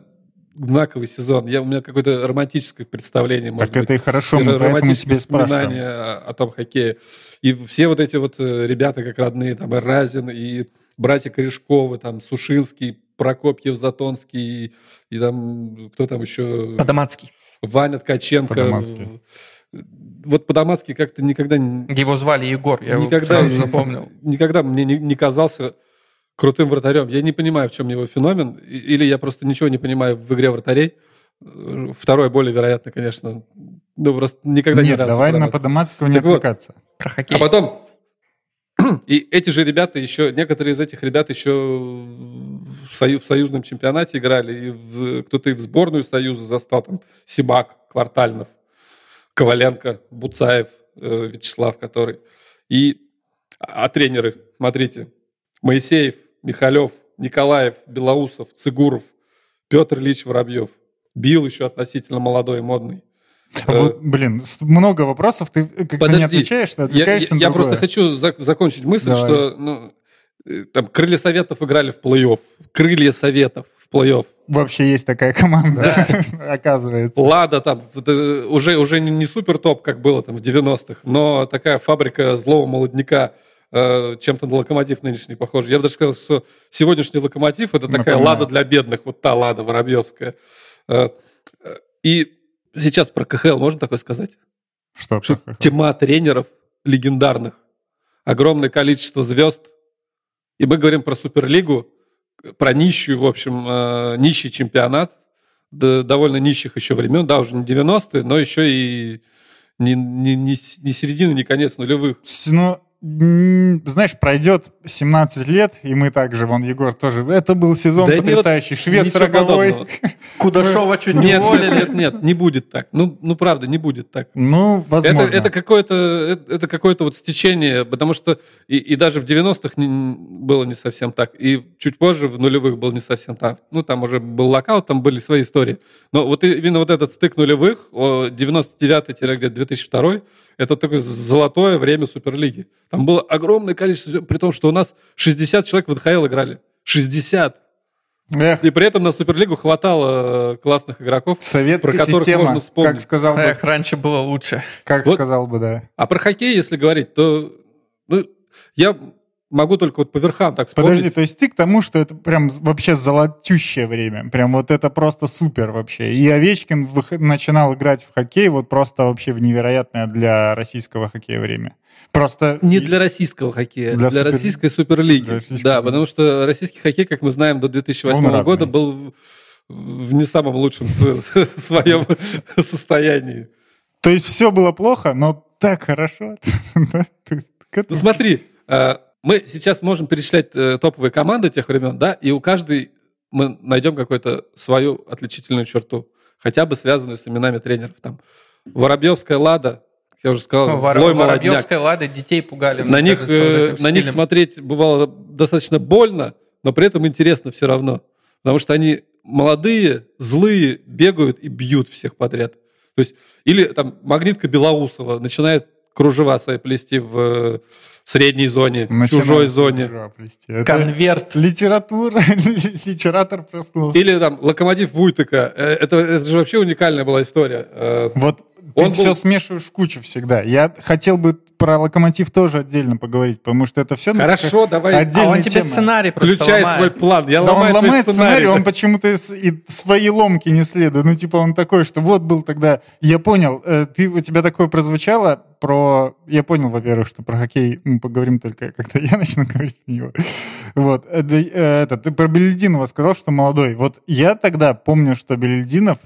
знаковый сезон. Я, у меня какое-то романтическое представление, может так быть. это и хорошо, мы романтические воспоминания о, о том хоккее. И все вот эти вот э, ребята, как родные, там, и Разин, и братья Корешковы, там, Сушинский, Прокопьев, Затонский и, и там кто там еще? Подомацкий. Ваня Ткаченко. Подомацкий. Вот Подомацкий как-то никогда... Его звали Егор, я никогда, его запомнил. Никогда мне не, не казался крутым вратарем. Я не понимаю, в чем его феномен. Или я просто ничего не понимаю в игре вратарей. Второе более вероятно, конечно. Ну, просто никогда Нет, не давай на Подомацкого не так отвлекаться. Вот. Про а хоккей. А потом и эти же ребята еще, некоторые из этих ребят еще в, сою, в союзном чемпионате играли, и в, кто-то и в сборную Союза застал, там, Сибак, Квартальнов, Коваленко, Буцаев, э, Вячеслав, который. И, а тренеры, смотрите, Моисеев, Михалев, Николаев, Белоусов, Цигуров, Петр Ильич Воробьев. Бил еще относительно молодой, модный. А э, блин, много вопросов, ты э, как то не отвечаешь, ты отвлекаешься я, я, на Я просто хочу за- закончить мысль, Давай. что ну, э, там крылья советов играли в плей-офф. Крылья советов в плей-офф. Вообще есть такая команда, да. оказывается. Лада там уже, уже не супер топ, как было там в 90-х, но такая фабрика злого молодняка чем-то на локомотив нынешний похож. Я бы даже сказал, что сегодняшний локомотив это такая Напоминаю. лада для бедных, вот та лада воробьевская. И Сейчас про КХЛ можно такое сказать? Что? что тема тренеров легендарных. Огромное количество звезд. И мы говорим про Суперлигу, про нищую, в общем, э, нищий чемпионат. довольно нищих еще времен, да, уже не 90-е, но еще и не, не, не, не середина, не конец нулевых. Ну, знаешь, пройдет 17 лет, и мы также, вон, Егор тоже, это был сезон да потрясающий, нет, швец роговой. Подобного. Кудашова чуть не уволили. Нет, нет, не будет так. Ну, ну правда, не будет так. Ну, возможно. Это, это какое-то это какое-то вот стечение, потому что и, и даже в 90-х было не совсем так, и чуть позже в нулевых было не совсем так. Ну, там уже был локаут, там были свои истории. Но вот именно вот этот стык нулевых, 99-2002, это такое золотое время Суперлиги. Там было огромное количество, при том, что у нас 60 человек в НХЛ играли. 60. Эх. И при этом на Суперлигу хватало э, классных игроков, Советская про которых система, можно вспомнить. Как сказал Эх, бы, раньше было лучше. Как вот. сказал бы, да. А про хоккей, если говорить, то ну, я могу только вот по верхам так вспомнить. Подожди, то есть ты к тому, что это прям вообще золотющее время, прям вот это просто супер вообще. И Овечкин начинал играть в хоккей вот просто вообще в невероятное для российского хоккея время. Просто... Не для российского хоккея, для, для супер... российской суперлиги. Для российской да, супер... потому что российский хоккей, как мы знаем, до 2008 Он года разный. был в не самом лучшем своем состоянии. То есть все было плохо, но так хорошо. Ну, смотри, а, мы сейчас можем перечислять э, топовые команды тех времен, да, и у каждой мы найдем какую-то свою отличительную черту, хотя бы связанную с именами тренеров. Там Воробьевская Лада, я уже сказал, ну, злой Воробьевская молодняк. Лада детей пугали. На них, кажется, вот э, на них смотреть бывало достаточно больно, но при этом интересно все равно, потому что они молодые, злые, бегают и бьют всех подряд. То есть, или там магнитка Белоусова начинает кружева свои плести в э, средней зоне, Начинаем чужой зоне. Это Конверт. Литература. Литератор проснулся. Или там локомотив Вуйтыка. Э, это, это же вообще уникальная была история. Э, вот он был... все смешиваешь в кучу всегда. Я хотел бы про локомотив тоже отдельно поговорить, потому что это все ну, Хорошо, давай. Отдельная а он тебе сценарий просто Включай ломает. свой план. Я да он ломает сценарий, сценарий он почему-то и свои ломки не следует. Ну, типа он такой, что вот был тогда... Я понял, э, ты, у тебя такое прозвучало про... Я понял, во-первых, что про хоккей мы поговорим только, когда я начну говорить про него. Вот. Э, э, это, ты про Белединова сказал, что молодой. Вот я тогда помню, что Белединов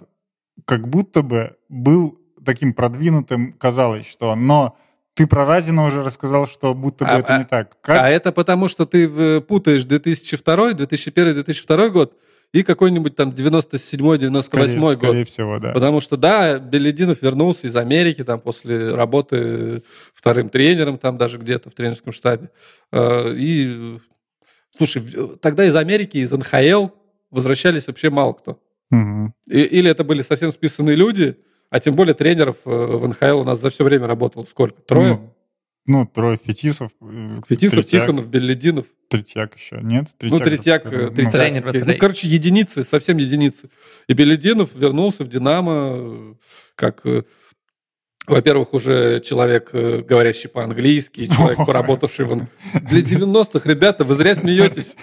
как будто бы был таким продвинутым казалось, что но ты про Разина уже рассказал, что будто бы а, это а, не так. А как? А это потому, что ты э, путаешь 2002, 2001, 2002 год и какой-нибудь там 97-98 год. Скорее всего, да. Потому что, да, Белединов вернулся из Америки там после работы вторым тренером там даже где-то в тренерском штабе. Э, и, слушай, тогда из Америки, из НХЛ возвращались вообще мало кто. Угу. И, или это были совсем списанные люди, а тем более тренеров э, в НХЛ у нас за все время работало сколько? Трое? Ну, ну трое Фетисов. Э, фетисов, третьяк, Тихонов, Беллидинов. Третьяк еще, нет? Третьяк, ну, Третьяк, же, третьяк, э, тренер, ну, ну, короче, единицы, совсем единицы. И Беллидинов вернулся в «Динамо» как во-первых, уже человек, э, говорящий по-английски, человек, поработавший в... Для 90-х, ребята, вы зря смеетесь.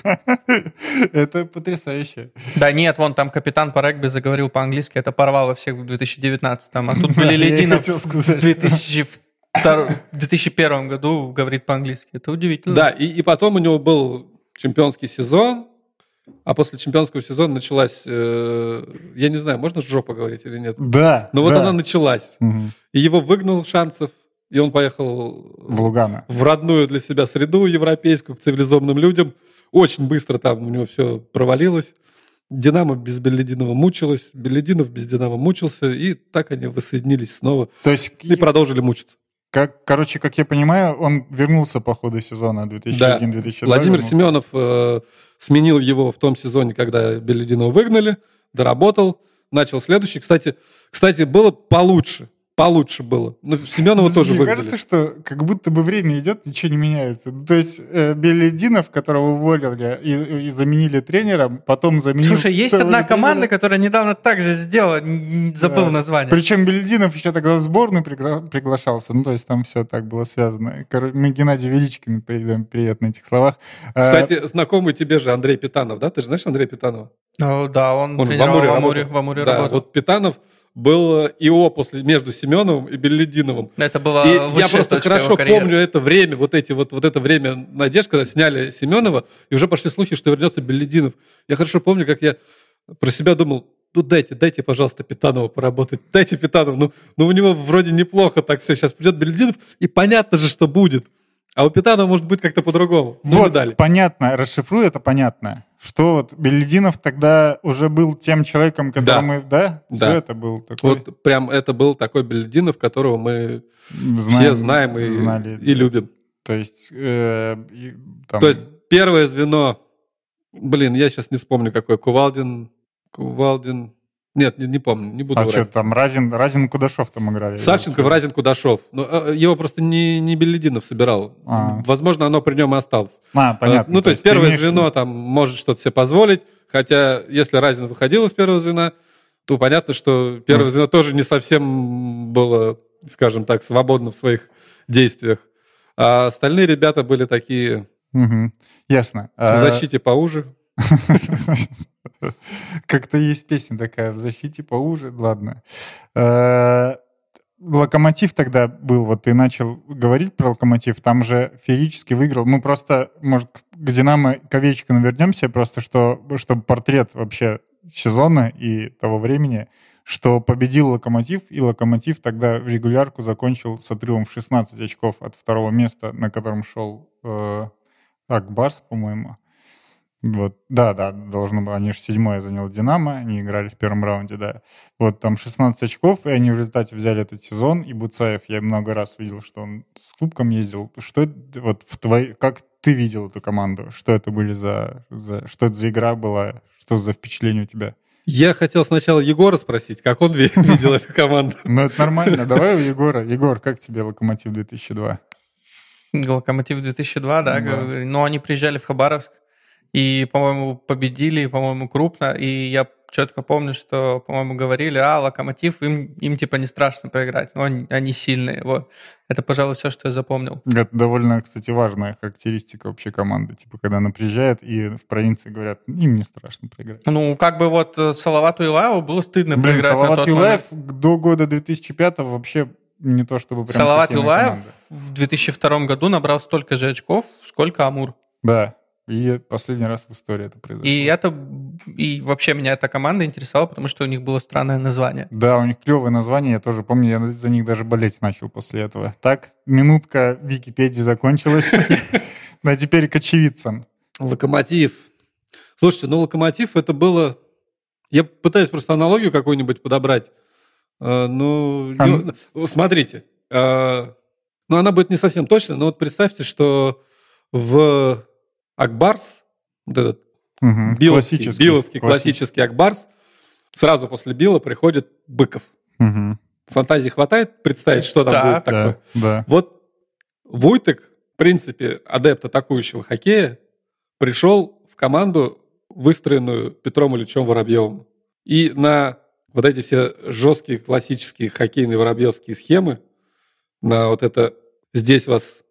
Это потрясающе. Да нет, вон там капитан по регби заговорил по-английски, это порвало всех в 2019-м, а тут Белелединов в 2001 году говорит по-английски. Это удивительно. Да, и потом у него был чемпионский сезон, а после чемпионского сезона началась, э, я не знаю, можно жопа говорить или нет? Да. Но вот да. она началась. Угу. И его выгнал Шанцев, и он поехал в Лугано. В родную для себя среду европейскую, к цивилизованным людям. Очень быстро там у него все провалилось. Динамо без Белединова мучилось, Белединов без Динамо мучился, и так они воссоединились снова То есть... и продолжили мучиться. Как, короче, как я понимаю, он вернулся по ходу сезона 2001-2002. Да. Владимир вернулся. Семенов э, сменил его в том сезоне, когда Белединова выгнали, доработал, начал следующий. Кстати, кстати, было получше получше было. Но ну, Семенова тоже ну, тоже мне кажется, что как будто бы время идет, ничего не меняется. Ну, то есть э, Белединов, которого уволили и, и заменили тренером, потом заменили... Слушай, есть одна тренера. команда, которая недавно так же сделала, забыл да. название. Причем Белединов еще тогда в сборную пригла... приглашался, ну то есть там все так было связано. Мы Геннадию Величкину передаем привет на этих словах. А, Кстати, а... знакомый тебе же Андрей Питанов, да? Ты же знаешь Андрея Питанова? О, да, он, он в Амуре, в Амуре, в Амуре да, работал. Вот Питанов было ИО после, между Семеновым и Беллидиновым. Это было и Я просто хорошо помню это время, вот, эти, вот, вот это время надежд, когда сняли Семенова, и уже пошли слухи, что вернется Беллидинов. Я хорошо помню, как я про себя думал, ну дайте, дайте, пожалуйста, Питанова поработать, дайте Питанову, ну, ну у него вроде неплохо так все, сейчас придет Беллидинов, и понятно же, что будет. А у Питанова может быть как-то по-другому. Ну, вот, дали. понятно, Расшифрую, это понятно что вот Белединов тогда уже был тем человеком, которым да. мы, да, все да. это был такой. Вот прям это был такой Белединов, которого мы знаем, все знаем и, знали. и любим. То есть, э, там... то есть первое звено, блин, я сейчас не вспомню какой Кувалдин, Кувалдин, нет, не, не помню, не буду А врать. что там, Разин, Разин Кудашов там играли? Савченко в Разин Кудашов. Но ну, э, э, его просто не, не Белединов собирал. А. Возможно, оно при нем и осталось. А, понятно. Э, ну, то, то есть, есть первое имеешь... звено там может что-то себе позволить, хотя если Разин выходил из первого звена, то понятно, что первое mm. звено тоже не совсем было, скажем так, свободно в своих действиях. А остальные ребята были такие... Угу. Ясно. А в защите поуже. Как-то есть песня такая в защите поуже, ладно. Э, локомотив тогда был, вот ты начал говорить про локомотив, там же феерически выиграл. Мы ну, просто, может, к Динамо Ковечку вернемся, просто что, чтобы портрет вообще сезона и того времени, что победил локомотив, и локомотив тогда в регулярку закончил с отрывом в 16 очков от второго места, на котором шел э, Акбарс, по-моему. Вот, да, да, должно было. Они же седьмое занял Динамо, они играли в первом раунде, да. Вот там 16 очков, и они в результате взяли этот сезон. И Буцаев, я много раз видел, что он с кубком ездил. Что вот в твои, как ты видел эту команду? Что это были за, за что это за игра была? Что за впечатление у тебя? Я хотел сначала Егора спросить, как он видел эту команду. Ну, это нормально. Давай у Егора. Егор, как тебе «Локомотив 2002»? «Локомотив 2002», да. Но они приезжали в Хабаровск и, по-моему, победили, по-моему, крупно, и я четко помню, что, по-моему, говорили, а, Локомотив, им, им типа не страшно проиграть, но они, они сильные, вот. Это, пожалуй, все, что я запомнил. Это довольно, кстати, важная характеристика вообще команды, типа, когда она приезжает и в провинции говорят, им не страшно проиграть. Ну, как бы вот э, Салавату Илаеву было стыдно Блин, проиграть Салават на тот Юлаев момент. до года 2005 вообще не то чтобы прям Салават Юлаев команда. в 2002 году набрал столько же очков, сколько Амур. Да. И последний раз в истории это произошло. И это и вообще меня эта команда интересовала, потому что у них было странное название. Да, у них клевое название, я тоже помню, я за них даже болеть начал после этого. Так, минутка Википедии закончилась, а теперь к очевидцам. Локомотив. Слушайте, ну локомотив это было... Я пытаюсь просто аналогию какую-нибудь подобрать. Э, а ну. ну, смотрите, э, ну она будет не совсем точно, но вот представьте, что в Акбарс, вот этот угу. Биловский, классический, Биловский, классический, Акбарс, сразу после Била приходит Быков. Угу. Фантазии хватает представить, что там да, будет такое? Да, да. Вот Вуйтек, в принципе, адепт атакующего хоккея, пришел в команду, выстроенную Петром Ильичем Воробьевым. И на вот эти все жесткие классические хоккейные воробьевские схемы, на вот это «здесь вас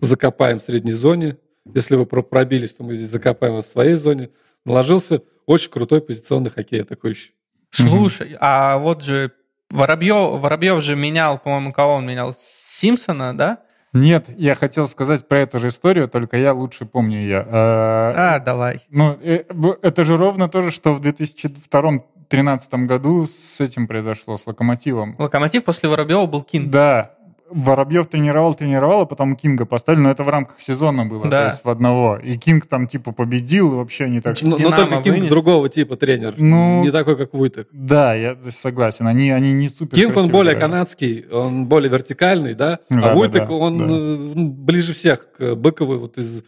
закопаем в средней зоне», если вы пробились, то мы здесь закопаем вас в своей зоне. Наложился очень крутой позиционный хоккей атакующий. Слушай, mm-hmm. а вот же Воробьев, Воробьев же менял, по-моему, кого он менял? Симпсона, да? Нет, я хотел сказать про эту же историю, только я лучше помню ее. А, э, а давай. Ну, э, это же ровно то же, что в 2002-2013 году с этим произошло, с Локомотивом. Локомотив после Воробьева был Кин. Да, Воробьев тренировал, тренировал, а потом Кинга поставили, но это в рамках сезона было, да. то есть в одного. И Кинг там типа победил, вообще не так. Ну, но, Динамо но только Кинг вынес. другого типа тренер, ну, не такой, как Вуйтек. Да, я согласен, они, они не супер Кинг, он более играют. канадский, он более вертикальный, да? А да а да, Вуйтек, да, он да. Э, ближе всех к Быкову вот из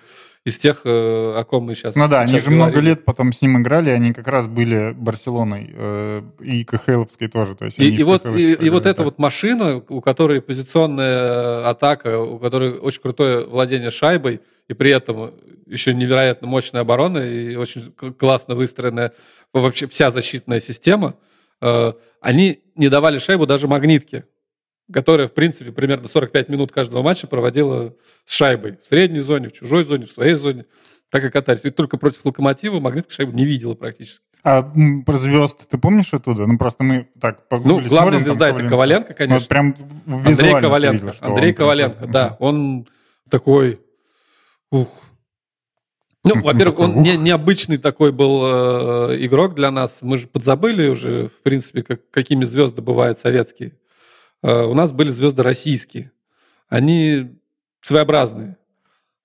из тех, э, о ком мы сейчас Ну да, они же говорим. много лет потом с ним играли, они как раз были Барселоной э, и КХЛовской тоже. То есть и, и, вот, и, и вот эта вот машина, у которой позиционная атака, у которой очень крутое владение шайбой, и при этом еще невероятно мощная оборона и очень классно выстроенная вообще вся защитная система, э, они не давали шайбу даже магнитке которая, в принципе, примерно 45 минут каждого матча проводила с шайбой. В средней зоне, в чужой зоне, в своей зоне. Так и катались. Ведь только против «Локомотива» «Магнитка» шайбу не видела практически. А про звезд ты помнишь оттуда? Ну, просто мы так ну, погуглили. Ну, главная смотрим, звезда – это Коваленко, конечно. Вот прям Андрей Коваленко, видел, Андрей Коваленко, такой... да. Он такой, ух, ну, во-первых, он не, необычный такой был э, игрок для нас. Мы же подзабыли уже, в принципе, как, какими звезды бывают советские. Э, у нас были звезды российские. Они своеобразные.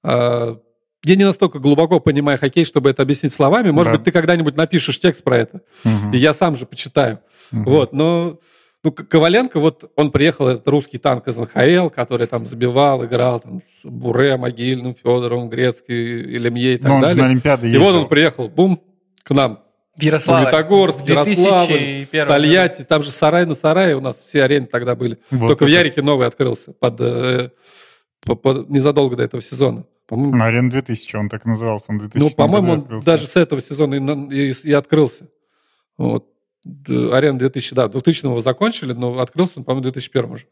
Э, я не настолько глубоко понимаю хоккей, чтобы это объяснить словами. Может да. быть, ты когда-нибудь напишешь текст про это. Угу. И я сам же почитаю. Угу. Вот, но ну, Коваленко, вот он приехал, этот русский танк из НХЛ, который там забивал, играл, там, Буре, Могильным, Федором, Грецкий, Лемье и так но он далее. Же на Олимпиаде и вот он приехал, бум, к нам. Ярославль. Магнитогорск, Ярославль, Тольятти. Там же сарай на сарае у нас все арены тогда были. Вот Только это. в Ярике новый открылся под, э, под, под, незадолго до этого сезона. По-моему, Арен 2000 он так назывался. Он 2000 ну, по-моему, он открылся. даже с этого сезона и, и, и открылся. Вот. Арен 2000, да, 2000 его закончили, но открылся он, по-моему, в 2001 уже.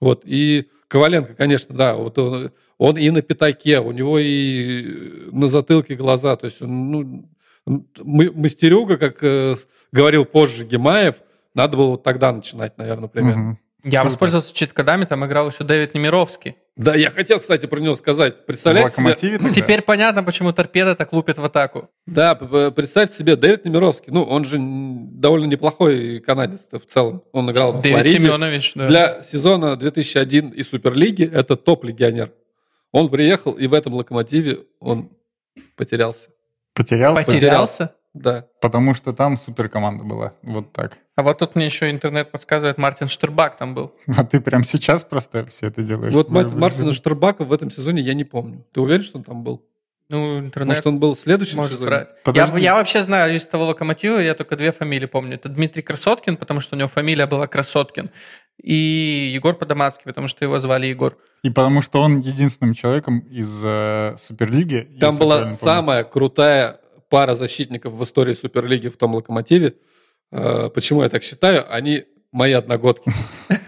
Вот. И Коваленко, конечно, да, вот он, он и на пятаке, у него и на затылке глаза, то есть он, ну, мастерюга, как э, говорил позже Гимаев, надо было вот тогда начинать, наверное, примерно. Угу. Я воспользовался читкодами, там играл еще Дэвид Немировский. Да, я хотел, кстати, про него сказать. Представляете в локомотиве Теперь понятно, почему торпеда так лупит в атаку. Да, представьте себе, Дэвид Немировский, ну, он же довольно неплохой канадец в целом. Он играл Дэвид в Флориде. Семенович, да. Для сезона 2001 и Суперлиги это топ-легионер. Он приехал, и в этом локомотиве он потерялся. Потерялся? Потерялся, да. Потому что там суперкоманда была, вот так. А вот тут мне еще интернет подсказывает, Мартин Штырбак там был. А ты прям сейчас просто все это делаешь? Вот Мар- Мартина Штырбака в этом сезоне я не помню. Ты уверен, что он там был? Ну, интернет. Может, он был следующим может, сезоне? Я, я вообще знаю из того локомотива, я только две фамилии помню. Это Дмитрий Красоткин, потому что у него фамилия была Красоткин, и Егор Подомацкий, потому что его звали Егор. И потому что он единственным человеком из э, Суперлиги. Там была самая крутая пара защитников в истории Суперлиги в том локомотиве. Э, почему я так считаю? Они мои одногодки.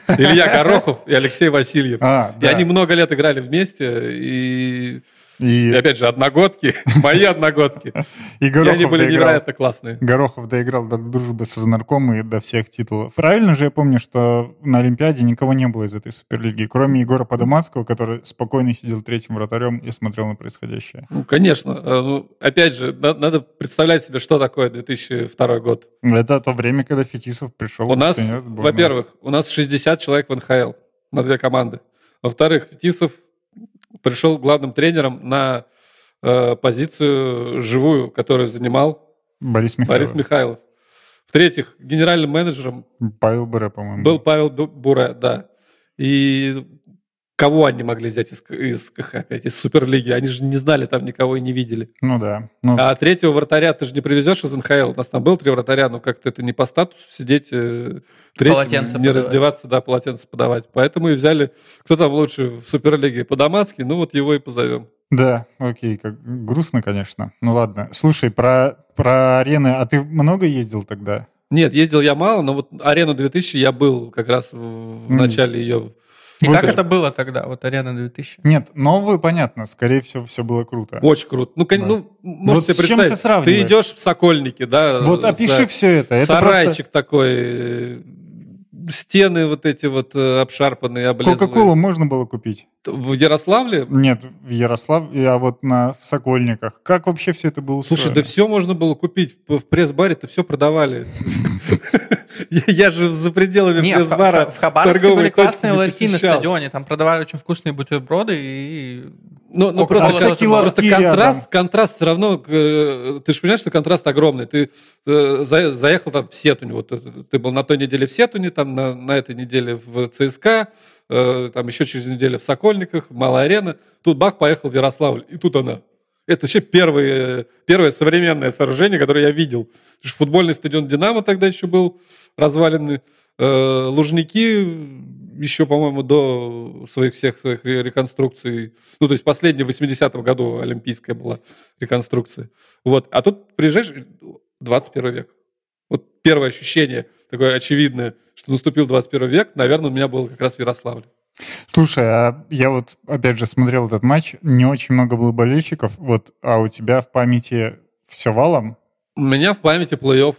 Илья Горохов и Алексей Васильев. А, И они много лет играли вместе, и и... и опять же, одногодки, мои одногодки. И, Горохов и они были доиграл, невероятно классные. Горохов доиграл до дружбы со знакомым и до всех титулов. Правильно же я помню, что на Олимпиаде никого не было из этой Суперлиги, кроме Егора Подоманского, который спокойно сидел третьим вратарем и смотрел на происходящее. Ну, конечно. Э, ну, опять же, надо представлять себе, что такое 2002 год. Это то время, когда Фетисов пришел. У нас, во-первых, у нас 60 человек в НХЛ на две команды. Во-вторых, Фетисов пришел главным тренером на э, позицию живую, которую занимал Борис Михайлов. Борис Михайлов. В-третьих, генеральным менеджером Павел Буре, по-моему. был Павел Буре, да. И кого они могли взять из, из опять, из Суперлиги? Они же не знали там никого и не видели. Ну да. Ну... А третьего вратаря ты же не привезешь из НХЛ. У нас там был три вратаря, но как-то это не по статусу сидеть э, третьим, полотенце не подавать. раздеваться, да, полотенце подавать. Поэтому и взяли, кто там лучше в Суперлиге, Подомацкий, ну вот его и позовем. Да, окей, как грустно, конечно. Ну ладно. Слушай, про, про арены, а ты много ездил тогда? Нет, ездил я мало, но вот арена 2000 я был как раз в, в начале ее и вот как это было тогда, вот Арена 2000? Нет, новую, понятно, скорее всего, все было круто. Очень круто. Ну, да. ну, ну можете вот себе представить, ты, сравниваешь? ты идешь в Сокольники, да? Вот опиши за... все это. это Сарайчик просто... такой, э, стены вот эти вот э, обшарпанные, облезлые. Кока-колу можно было купить? В Ярославле? Нет, в Ярославле, а вот на, в Сокольниках. Как вообще все это было устроено? Слушай, да все можно было купить. В пресс-баре-то все продавали. Я же за пределами Нет, пресс-бара в, Хабаровске были классные ларьки на стадионе, там продавали очень вкусные бутерброды и... Ну, ну просто, всякие просто контраст, контраст все равно, э, ты же понимаешь, что контраст огромный. Ты э, заехал там в Сетунь, вот э, ты был на той неделе в Сетуне, там на, на этой неделе в ЦСКА, там еще через неделю в Сокольниках, Малая арена, тут бах, поехал в Ярославль, и тут она. Это вообще первое, первое современное сооружение, которое я видел. Футбольный стадион «Динамо» тогда еще был, развалины э, Лужники еще, по-моему, до своих всех своих реконструкций. Ну, то есть последняя в 80-м году олимпийская была реконструкция. Вот. А тут приезжаешь, 21 век. Вот первое ощущение такое очевидное, что наступил 21 век, наверное, у меня было как раз в Ярославле. Слушай, а я вот, опять же, смотрел этот матч, не очень много было болельщиков, вот, а у тебя в памяти все валом? У меня в памяти плей-офф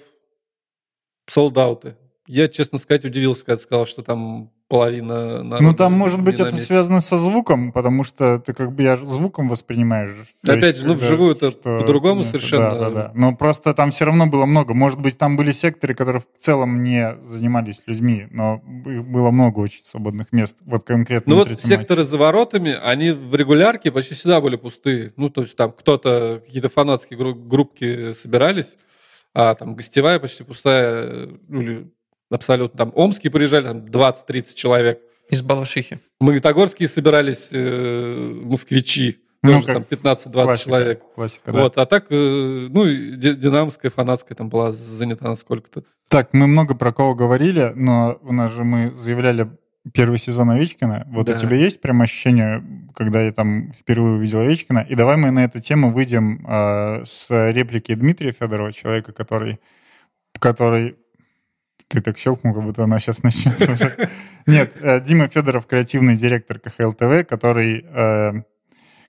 солдаты. Я, честно сказать, удивился, когда сказал, что там половина Ну, там, может быть, это месте. связано со звуком, потому что ты как бы я звуком воспринимаешь. Опять есть, же, ну, э, вживую это что... по-другому совершенно. Да, да, да. Но просто там все равно было много. Может быть, там были секторы, которые в целом не занимались людьми, но их было много очень свободных мест, вот конкретно. Ну, вот секторы матче. за воротами, они в регулярке почти всегда были пустые. Ну, то есть там кто-то, какие-то фанатские группки собирались, а там гостевая почти пустая, ну, абсолютно там омские приезжали, там 20-30 человек. Из Балашихи. Магнитогорские собирались э, москвичи, ну, тоже там 15-20 человек. Классика, да. Вот, а так, э, ну, динамовская, фанатская там была занята насколько-то. Так, мы много про кого говорили, но у нас же мы заявляли первый сезон Овечкина. Вот да. у тебя есть прям ощущение, когда я там впервые увидел Овечкина? И давай мы на эту тему выйдем э, с реплики Дмитрия Федорова, человека, который, который ты так щелкнул, как будто она сейчас начнется уже. Нет, э, Дима Федоров, креативный директор КХЛ ТВ, который э,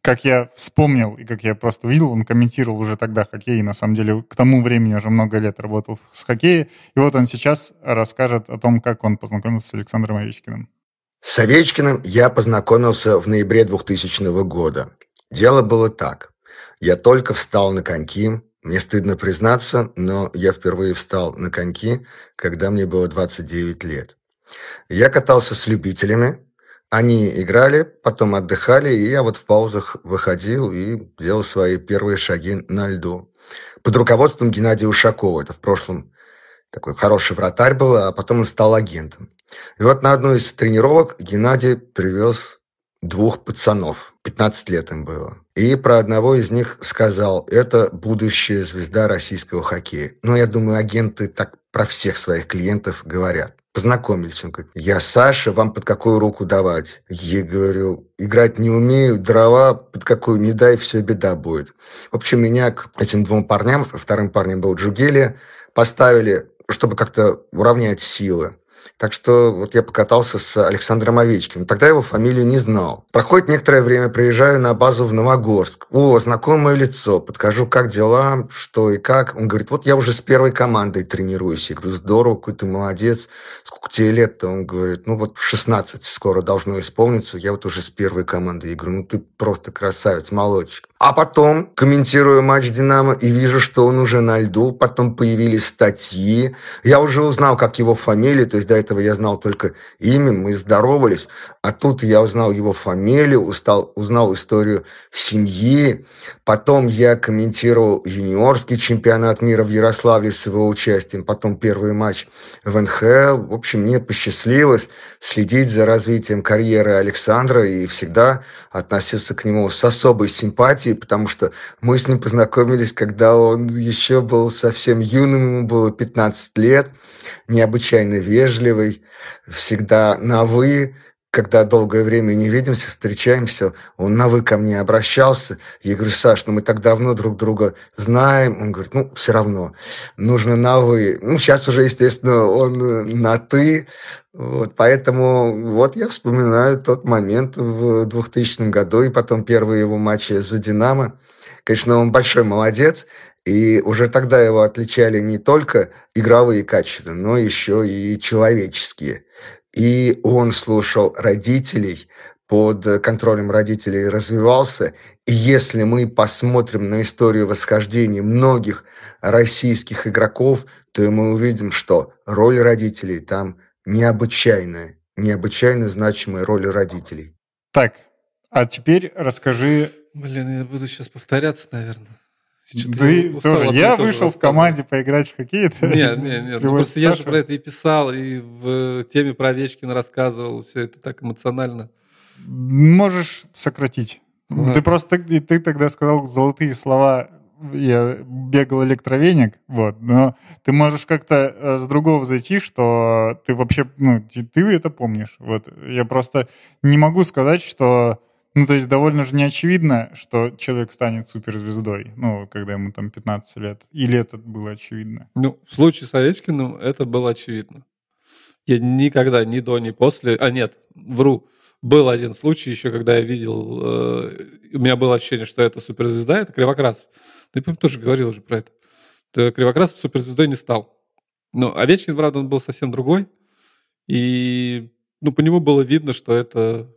как я вспомнил и как я просто увидел, он комментировал уже тогда хоккей, на самом деле к тому времени уже много лет работал с хоккеем, и вот он сейчас расскажет о том, как он познакомился с Александром Овечкиным. С Овечкиным я познакомился в ноябре 2000 года. Дело было так. Я только встал на коньки, мне стыдно признаться, но я впервые встал на коньки, когда мне было 29 лет. Я катался с любителями, они играли, потом отдыхали, и я вот в паузах выходил и делал свои первые шаги на льду. Под руководством Геннадия Ушакова. Это в прошлом такой хороший вратарь был, а потом он стал агентом. И вот на одну из тренировок Геннадий привез двух пацанов. 15 лет им было. И про одного из них сказал, это будущая звезда российского хоккея. Ну, я думаю, агенты так про всех своих клиентов говорят. Познакомились. Он говорит, я Саша, вам под какую руку давать? Я говорю, играть не умею, дрова под какую не дай, все беда будет. В общем, меня к этим двум парням, вторым парнем был Джугели, поставили, чтобы как-то уравнять силы. Так что вот я покатался с Александром Овечкиным. Тогда его фамилию не знал. Проходит некоторое время, приезжаю на базу в Новогорск. О, знакомое лицо. Подхожу, как дела, что и как. Он говорит, вот я уже с первой командой тренируюсь. Я говорю, здорово, какой ты молодец. Сколько тебе лет-то? Он говорит, ну вот 16 скоро должно исполниться. Я вот уже с первой командой. Я говорю, ну ты просто красавец, молодчик. А потом комментирую матч «Динамо» и вижу, что он уже на льду. Потом появились статьи. Я уже узнал, как его фамилия. То есть до этого я знал только имя, мы здоровались. А тут я узнал его фамилию, устал, узнал историю семьи. Потом я комментировал юниорский чемпионат мира в Ярославле с его участием. Потом первый матч в НХЛ. В общем, мне посчастливилось следить за развитием карьеры Александра и всегда относился к нему с особой симпатией России, потому что мы с ним познакомились, когда он еще был совсем юным, ему было 15 лет, необычайно вежливый, всегда на «вы», когда долгое время не видимся, встречаемся, он на «вы» ко мне обращался. Я говорю, Саш, ну мы так давно друг друга знаем. Он говорит, ну, все равно, нужно на «вы». Ну, сейчас уже, естественно, он э, на «ты». Вот, поэтому вот я вспоминаю тот момент в 2000 году и потом первые его матчи за «Динамо». Конечно, он большой молодец, и уже тогда его отличали не только игровые качества, но еще и человеческие – и он слушал родителей, под контролем родителей развивался. И если мы посмотрим на историю восхождения многих российских игроков, то мы увидим, что роль родителей там необычайная, необычайно значимая роль родителей. Так, а теперь расскажи... Блин, я буду сейчас повторяться, наверное. Ты тоже. Я вышел в команде поиграть в хоккей. Это нет, нет, нет. Ну, просто я же про это и писал, и в э, теме про Овечкина рассказывал. Все это так эмоционально. Можешь сократить. Да. Ты просто ты, ты тогда сказал золотые слова. Я бегал электровеник, вот, но ты можешь как-то э, с другого зайти, что ты вообще, ну, ты, ты это помнишь. Вот я просто не могу сказать, что ну, то есть довольно же неочевидно, что человек станет суперзвездой, ну, когда ему там 15 лет. Или это было очевидно? Ну, в случае с Овечкиным это было очевидно. Я никогда ни до, ни после... А, нет, вру. Был один случай еще, когда я видел... Э, у меня было ощущение, что это суперзвезда, это Кривокрас. Ты, по тоже говорил уже про это. То Кривокрас суперзвездой не стал. Но Овечкин, правда, он был совсем другой. И ну, по нему было видно, что это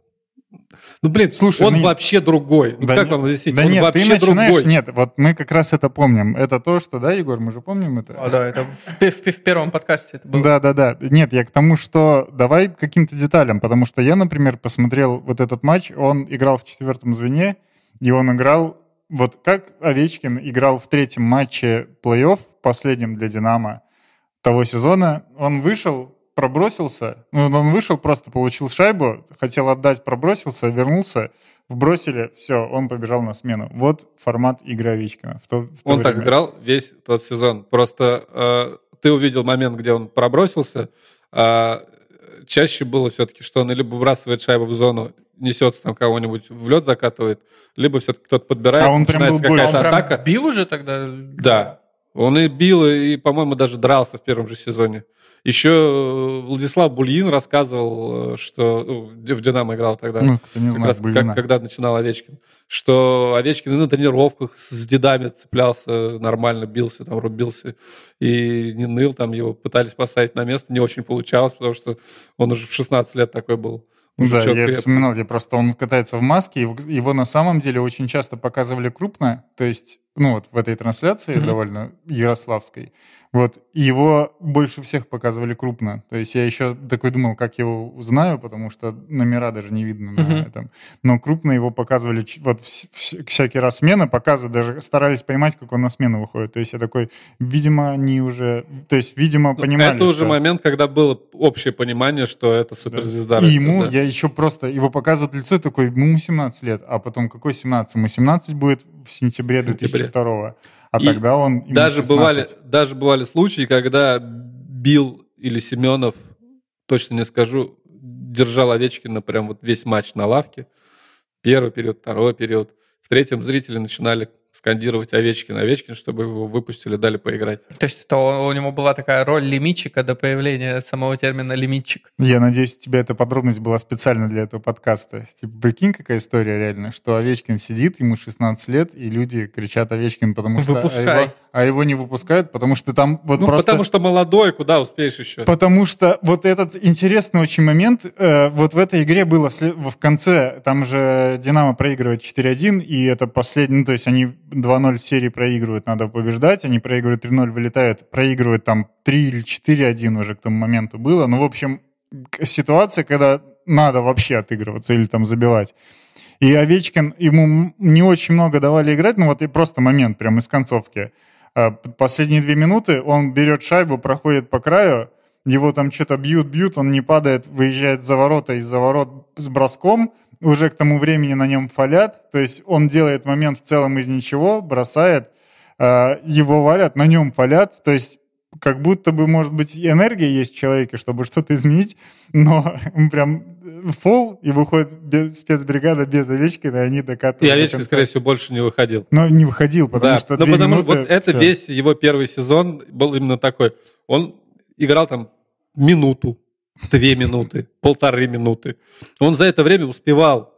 ну, блин, слушай, он ну, вообще другой. Ну, да, как вам объяснить? Да он нет, вообще ты начинаешь, другой. Нет, вот мы как раз это помним. Это то, что, да, Егор, мы же помним это? А, да, это в, в, в первом подкасте это было. Да, да, да. Нет, я к тому, что давай каким-то деталям, потому что я, например, посмотрел вот этот матч, он играл в четвертом звене, и он играл, вот как Овечкин играл в третьем матче плей-офф, последнем для «Динамо», того сезона, он вышел, пробросился, ну, он вышел, просто получил шайбу, хотел отдать, пробросился, вернулся, вбросили, все, он побежал на смену. Вот формат игры Овечкина. В то, в то он время. так играл весь тот сезон. Просто э, ты увидел момент, где он пробросился, э, чаще было все-таки, что он либо выбрасывает шайбу в зону, несется там кого-нибудь в лед закатывает, либо все-таки кто-то подбирает, а он начинается какая-то а атака. бил уже тогда? Да. Он и бил, и, по-моему, даже дрался в первом же сезоне. Еще э, Владислав Бульин рассказывал, э, что ну, в «Динамо» играл тогда, ну, не как знает, раз, как, когда начинал Овечкин, что Овечкин и на тренировках с дедами цеплялся нормально, бился, там рубился и не ныл, там его пытались поставить на место, не очень получалось, потому что он уже в 16 лет такой был. Да, я крепко. вспоминал, я просто он катается в маске, его на самом деле очень часто показывали крупно, то есть ну вот в этой трансляции mm-hmm. довольно ярославской. Вот его больше всех показывали крупно. То есть я еще такой думал, как его узнаю, потому что номера даже не видно mm-hmm. на этом. Но крупно его показывали, вот всякий раз смены показывают, даже старались поймать, как он на смену выходит. То есть я такой, видимо, они уже, то есть видимо ну, понимали. Это уже что... момент, когда было общее понимание, что это суперзвезда. Да. И ему да. я еще просто его показывают лицо такой, ему 17 лет, а потом какой 17? Ему 17 будет в сентябре 2000 22 а и тогда он... Даже бывали, даже бывали случаи, когда Бил или Семенов, точно не скажу, держал Овечкина прям вот весь матч на лавке. Первый период, второй период. В третьем зрители начинали скандировать Овечкин, Овечкин, чтобы его выпустили, дали поиграть. То есть это у него была такая роль лимитчика до появления самого термина лимитчик. Я надеюсь, у тебя эта подробность была специально для этого подкаста. Типа, прикинь, какая история реально, что Овечкин сидит, ему 16 лет, и люди кричат Овечкин, потому что... Выпускай. А его, а его не выпускают, потому что там вот ну, просто... потому что молодой, куда успеешь еще? Потому что вот этот интересный очень момент, э, вот в этой игре было в конце, там же Динамо проигрывает 4-1, и это последний, ну, то есть они 2-0 в серии проигрывают, надо побеждать, они проигрывают 3-0, вылетают, проигрывают там 3 или 4-1 уже к тому моменту было. Ну, в общем, ситуация, когда надо вообще отыгрываться или там забивать. И Овечкин, ему не очень много давали играть, ну вот и просто момент прямо из концовки. А, последние две минуты он берет шайбу, проходит по краю, его там что-то бьют-бьют, он не падает, выезжает за ворота, из-за ворот с броском, уже к тому времени на нем фалят, то есть он делает момент в целом из ничего, бросает, э, его валят, на нем фалят, то есть как будто бы, может быть, энергия есть в человеке, чтобы что-то изменить, но он прям фол, э, и выходит без, спецбригада без Овечкина, и они докатывают. И Овечкин, до скорее всего, больше не выходил. Но не выходил, потому да. что Ну, потому минуты, вот это весь его первый сезон был именно такой. Он играл там минуту, две минуты, полторы минуты. Он за это время успевал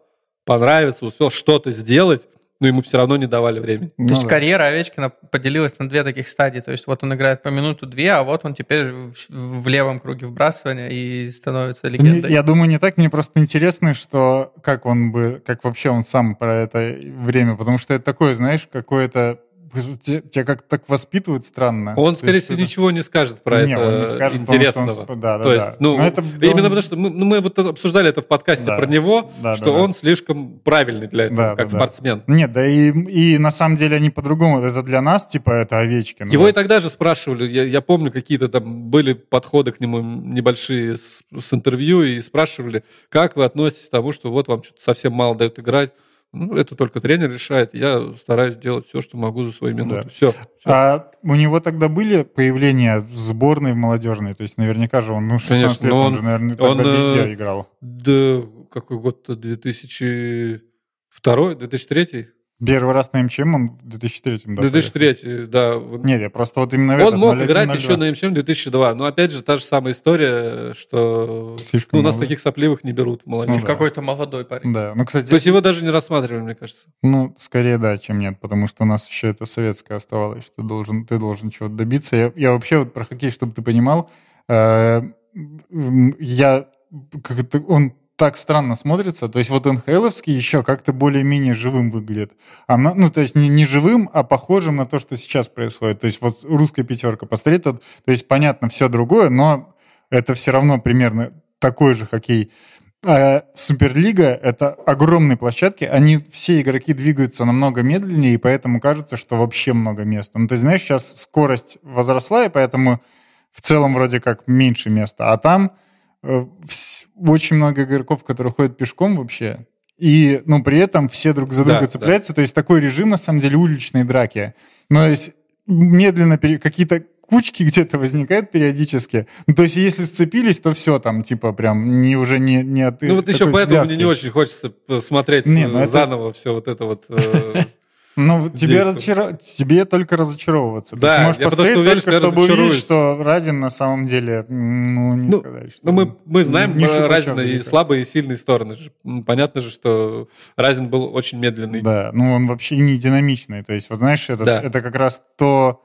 понравиться, успел что-то сделать, но ему все равно не давали времени. То ну, есть да. карьера Овечкина поделилась на две таких стадии. То есть вот он играет по минуту-две, а вот он теперь в, в левом круге вбрасывания и становится легендой. Я думаю, не так. Мне просто интересно, что как он бы, как вообще он сам про это время, потому что это такое, знаешь, какое-то тебя, как так воспитывают странно. Он, скорее всего, это... ничего не скажет про не, это он не скажет, интересного. Потому, что он... да, То да. есть, ну, это... именно он... потому что мы, ну, мы вот обсуждали это в подкасте да. про него, да, что да, он да. слишком правильный для этого, да, как да, спортсмен. Да. Нет, да и, и на самом деле они по-другому. Это для нас, типа, это овечки. Его да. и тогда же спрашивали. Я, я помню, какие-то там были подходы к нему небольшие с, с интервью и спрашивали, как вы относитесь к тому, что вот вам что-то совсем мало дают играть. Ну, это только тренер решает. Я стараюсь делать все, что могу за свои минуты. Да. Все, все. А у него тогда были появления в сборной в молодежной? То есть наверняка же он, ну, 16 Конечно, лет, он, он же, наверное, он, э, везде играл. Да, какой год-то, 2002 2003 Первый раз на МЧМ он в 2003 да, 2003, да. Нет, я просто вот именно Он мог играть еще на МЧМ 2002, но опять же та же самая история, что Слишком ну, у нас таких сопливых не берут молодежь. Ну, да. Какой-то молодой парень. Да, ну, кстати... То есть его даже не рассматривали, мне кажется. Ну, скорее да, чем нет, потому что у нас еще это советское оставалось, что ты должен, ты должен чего-то добиться. Я, я вообще вот про хоккей, чтобы ты понимал, э, я как-то, он так странно смотрится. То есть вот НХЛовский еще как-то более-менее живым выглядит. Она, ну, то есть не, не живым, а похожим на то, что сейчас происходит. То есть вот русская пятерка посмотреть, то, то есть понятно, все другое, но это все равно примерно такой же хоккей. А э, Суперлига — это огромные площадки, они, все игроки двигаются намного медленнее, и поэтому кажется, что вообще много места. Ну, ты знаешь, сейчас скорость возросла, и поэтому в целом вроде как меньше места, а там Э, очень много игроков, которые ходят пешком вообще, и, ну, при этом все друг за друга да, цепляются. Да. То есть такой режим, на самом деле, уличной драки. Но то есть медленно пере... какие-то кучки где-то возникают периодически. Ну, то есть если сцепились, то все там, типа, прям не, уже не, не от... Ну, вот э, еще поэтому вязки. мне не очень хочется э, смотреть не, ну, заново это... все вот это вот... Ну, тебе, разочар... тебе только разочаровываться. Да, Ты можешь я потому уверен, только, что чтобы увидеть, что Разин на самом деле, ну, не ну, сказать, что... Ну, мы, мы знаем не Разина и слабые, и сильные стороны. Понятно же, что Разин был очень медленный. Да, ну, он вообще не динамичный. То есть, вот знаешь, это, да. это как раз то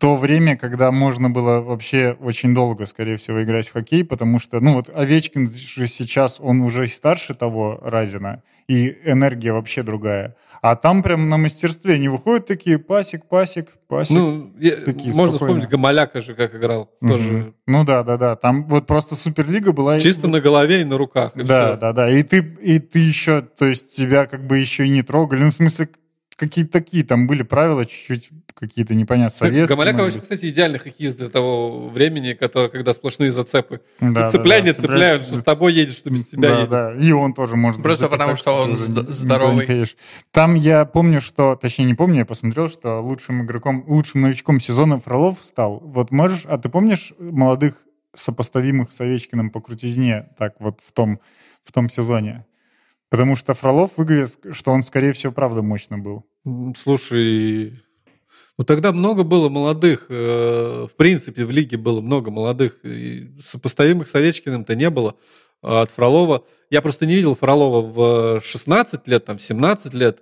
то время, когда можно было вообще очень долго, скорее всего, играть в хоккей, потому что, ну вот Овечкин же сейчас, он уже старше того Разина, и энергия вообще другая. А там прям на мастерстве не выходят такие пасик, пасик, пасик. Ну, такие можно спокойно. вспомнить Гамаляка же, как играл. Mm-hmm. Тоже. Ну да, да, да. Там вот просто суперлига была. Чисто и... на голове и на руках. И да, все. да, да. И ты, и ты еще, то есть тебя как бы еще и не трогали. Ну, в смысле, какие-то такие там были правила, чуть-чуть какие-то непонятные советские. Гамаляка вообще, кстати, идеальный хоккеист для того времени, который, когда сплошные зацепы. Да, ну, цепляние да, да. цепляют, что с тобой едешь, что без тебя да, едет. Да, и он тоже может Просто потому, что он здоровый. Там я помню, что, точнее не помню, я посмотрел, что лучшим игроком, лучшим новичком сезона Фролов стал. Вот можешь, а ты помнишь молодых сопоставимых с Овечкиным по крутизне, так вот в том, в том сезоне? Потому что Фролов выглядит, что он, скорее всего, правда мощно был. Слушай, ну тогда много было молодых, э, в принципе, в лиге было много молодых, и сопоставимых с Овечкиным-то не было а, от Фролова. Я просто не видел Фролова в 16 э, лет, там, 17 лет.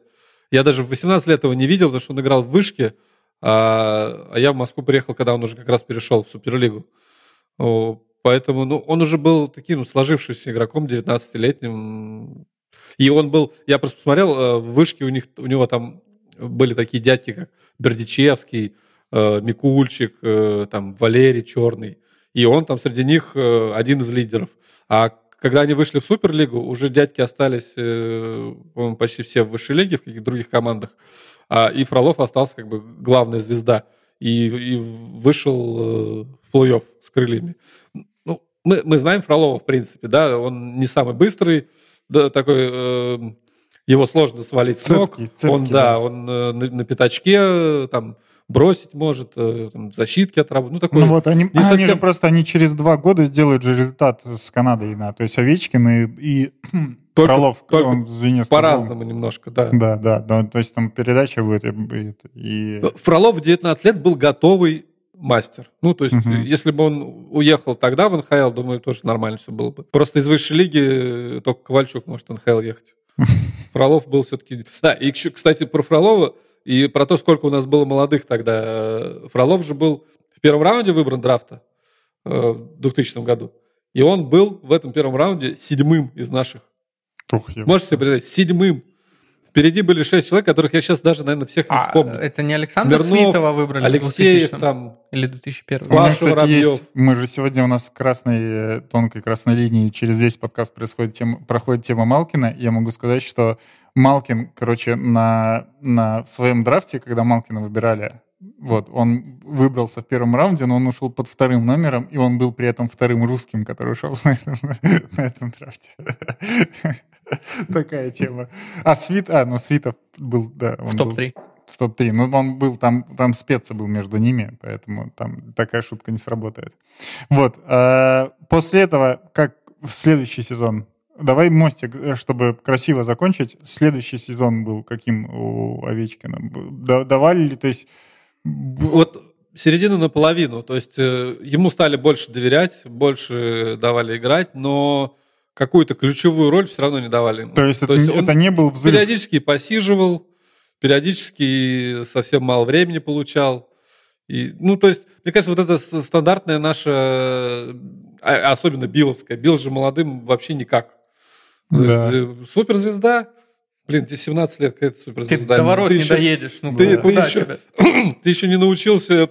Я даже в 18 лет его не видел, потому что он играл в вышке, а, а я в Москву приехал, когда он уже как раз перешел в Суперлигу. Поэтому ну, он уже был таким сложившимся игроком, 19-летним, и он был, я просто посмотрел, э, в вышке у них у него там были такие дядьки, как Бердичевский, э, Микульчик, э, там Валерий Черный. И он там среди них один из лидеров. А когда они вышли в Суперлигу, уже дядьки остались, почти все в высшей лиге, в каких-то других командах. А, и Фролов остался как бы главная звезда. И, и вышел в плей-офф с крыльями. Ну, мы, мы знаем Фролова, в принципе, да, он не самый быстрый, да, такой... Э, его сложно свалить цепки, с ног. Цепки, он, да, да. он э, на, на пятачке там бросить может, э, там, защитки отработать. Ну, такой, ну вот они, не они совсем... же просто они через два года сделают же результат с Канадой, да. То есть Овечкин и, и только, Кролов, только он, извини, по-разному немножко, да. Да, да, да. То есть там передача будет и... и... Фролов в 19 лет был готовый мастер. Ну, то есть, угу. если бы он уехал тогда в НХЛ, думаю, тоже нормально все было бы. Просто из высшей лиги э, только Ковальчук может в НХЛ ехать. Фролов был все-таки... Да, и кстати, про Фролова и про то, сколько у нас было молодых тогда. Э, Фролов же был в первом раунде выбран драфта э, в 2000 году. И он был в этом первом раунде седьмым из наших. Тух, Можете себе представить? Седьмым. Впереди были шесть человек, которых я сейчас даже, наверное, всех не а, вспомню. А, это не Александр Смирнов, Свитова выбрали? Алексеев там. Или 2001. У меня, кстати, есть... Мы же сегодня у нас красной, тонкой красной линией через весь подкаст происходит тема, проходит тема Малкина. Я могу сказать, что Малкин, короче, на, на своем драфте, когда Малкина выбирали, вот, он выбрался в первом раунде, но он ушел под вторым номером, и он был при этом вторым русским, который ушел на этом, на этом драфте. Такая тема. А Свит, а, ну Свитов был, да. В топ-3. В топ-3. Ну, он был, там, там спеца был между ними, поэтому там такая шутка не сработает. Вот. Э, после этого, как в следующий сезон Давай мостик, э, чтобы красиво закончить. Следующий сезон был каким у Овечкина? Давали ли, то есть вот середину наполовину. То есть э, ему стали больше доверять, больше давали играть, но какую-то ключевую роль все равно не давали. Ему. То есть, То это, есть это не был взрыв? Периодически посиживал, периодически совсем мало времени получал. И, ну, то есть, мне кажется, вот это стандартная наша, а, особенно Биловская. Билл же молодым вообще никак. Да. Э, суперзвезда, Блин, тебе 17 лет, какая-то суперзвезда. Ты до ворот ты не еще, доедешь. Ну, ты, ты, тебя? еще, ты еще не научился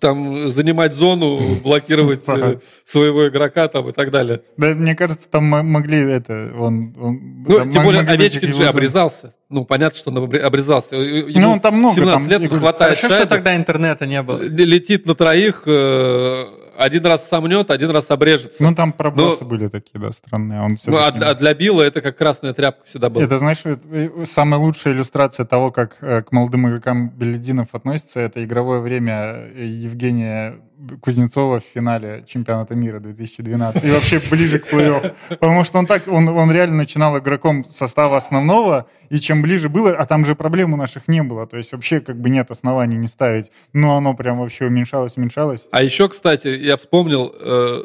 там занимать зону, блокировать э, своего игрока там и так далее. Да, мне кажется, там могли это, он... он ну, там тем более Овечкин же обрезался. Ну, понятно, что он обрезался. Ну, ему ну, он там много. 17 там, лет хватает Хорошо, шайбы, что тогда интернета не было. Летит на троих, э, один раз сомнет, один раз обрежется. Ну, там пробросы Но... были такие, да, странные. А он ну, а, а для Билла это как красная тряпка всегда была. Это, знаешь, э, самая лучшая иллюстрация того, как э, к молодым игрокам Белединов относится, это игровое время э, Евгения Кузнецова в финале чемпионата мира 2012 и вообще ближе к плей-офф. Потому что он так, он, он реально начинал игроком состава основного, и чем ближе было, а там же проблем у наших не было, то есть вообще как бы нет оснований не ставить, но оно прям вообще уменьшалось, уменьшалось. А еще, кстати, я вспомнил, э,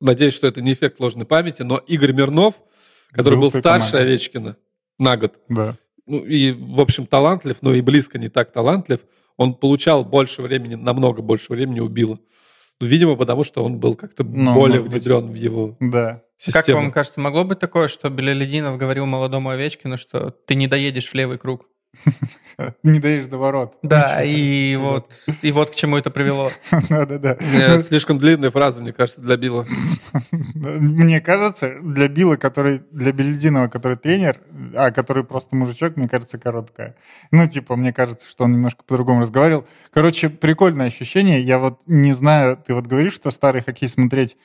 надеюсь, что это не эффект ложной памяти, но Игорь Мирнов, который был, был старше команде. Овечкина на год, да. ну и, в общем, талантлив, но и близко не так талантлив, он получал больше времени, намного больше времени убило. Ну, видимо, потому что он был как-то ну, более внедрен быть. в его да. систему. Как вам кажется, могло быть такое, что Белелединов говорил молодому овечке, Овечкину, что ты не доедешь в левый круг? Не доедешь до ворот. Да, и вот, и вот к чему это привело. Да, да, да. Нет, ну, слишком длинная фраза, мне кажется, для Билла. Ну, мне кажется, для Билла, который, для Белединова, который тренер, а который просто мужичок, мне кажется, короткая. Ну, типа, мне кажется, что он немножко по-другому разговаривал. Короче, прикольное ощущение. Я вот не знаю, ты вот говоришь, что старый хоккей смотреть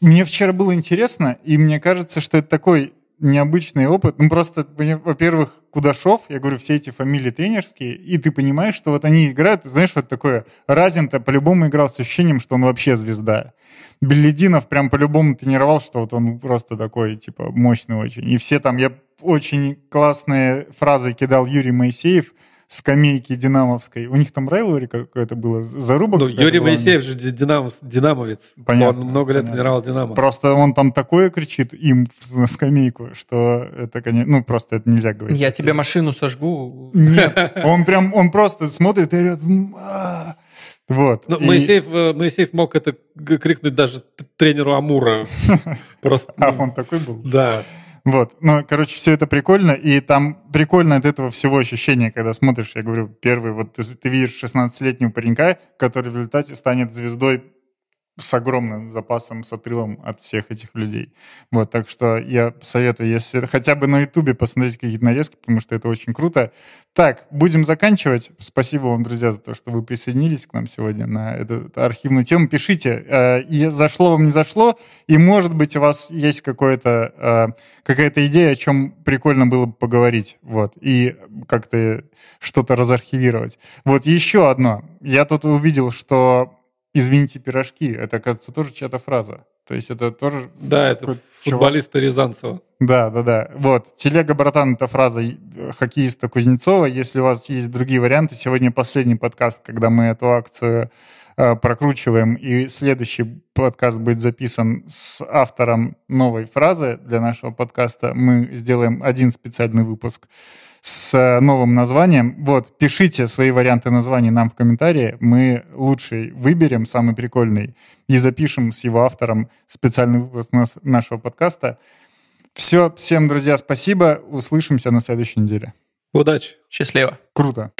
мне вчера было интересно, и мне кажется, что это такой необычный опыт. Ну, просто, во-первых, Кудашов, я говорю, все эти фамилии тренерские, и ты понимаешь, что вот они играют, знаешь, вот такое, Разин-то по-любому играл с ощущением, что он вообще звезда. Белединов прям по-любому тренировал, что вот он просто такой, типа, мощный очень. И все там, я очень классные фразы кидал Юрий Моисеев, скамейки динамовской. У них там райлори какое-то было, зарубок. Ну, Юрий Моисеев же динамов, динамовец. Понятно. Он много лет понятно. тренировал Динамо. Просто он там такое кричит им на скамейку, что это, конечно, ну, просто это нельзя говорить. Я тебе машину сожгу. Нет, он прям, он просто смотрит и говорит, а». вот. Но ну, и... Моисеев, э, Моисеев мог это крикнуть даже тренеру Амура. Просто. А ну, он такой был? Да. Вот. Ну, короче, все это прикольно, и там прикольно от этого всего ощущение, когда смотришь, я говорю, первый, вот ты, ты видишь 16-летнего паренька, который в результате станет звездой с огромным запасом, с отрывом от всех этих людей. Вот, так что я советую, если хотя бы на Ютубе посмотреть какие-то нарезки, потому что это очень круто. Так, будем заканчивать. Спасибо вам, друзья, за то, что вы присоединились к нам сегодня на эту архивную тему. Пишите, э, и зашло вам, не зашло, и, может быть, у вас есть какое-то, э, какая-то идея, о чем прикольно было бы поговорить, вот, и как-то что-то разархивировать. Вот еще одно. Я тут увидел, что извините, пирожки. Это, оказывается, тоже чья-то фраза. То есть это тоже... Да, это футболиста чувак. Рязанцева. Да, да, да. Вот. Телега, братан, это фраза э, хоккеиста Кузнецова. Если у вас есть другие варианты, сегодня последний подкаст, когда мы эту акцию э, прокручиваем, и следующий подкаст будет записан с автором новой фразы для нашего подкаста. Мы сделаем один специальный выпуск с э, новым названием. Вот, пишите свои варианты названий нам в комментарии. Мы лучший выберем, самый прикольный, и запишем с его автором специальный выпуск нашего подкаста. Все, всем, друзья, спасибо. Услышимся на следующей неделе. Удачи. Счастливо. Круто.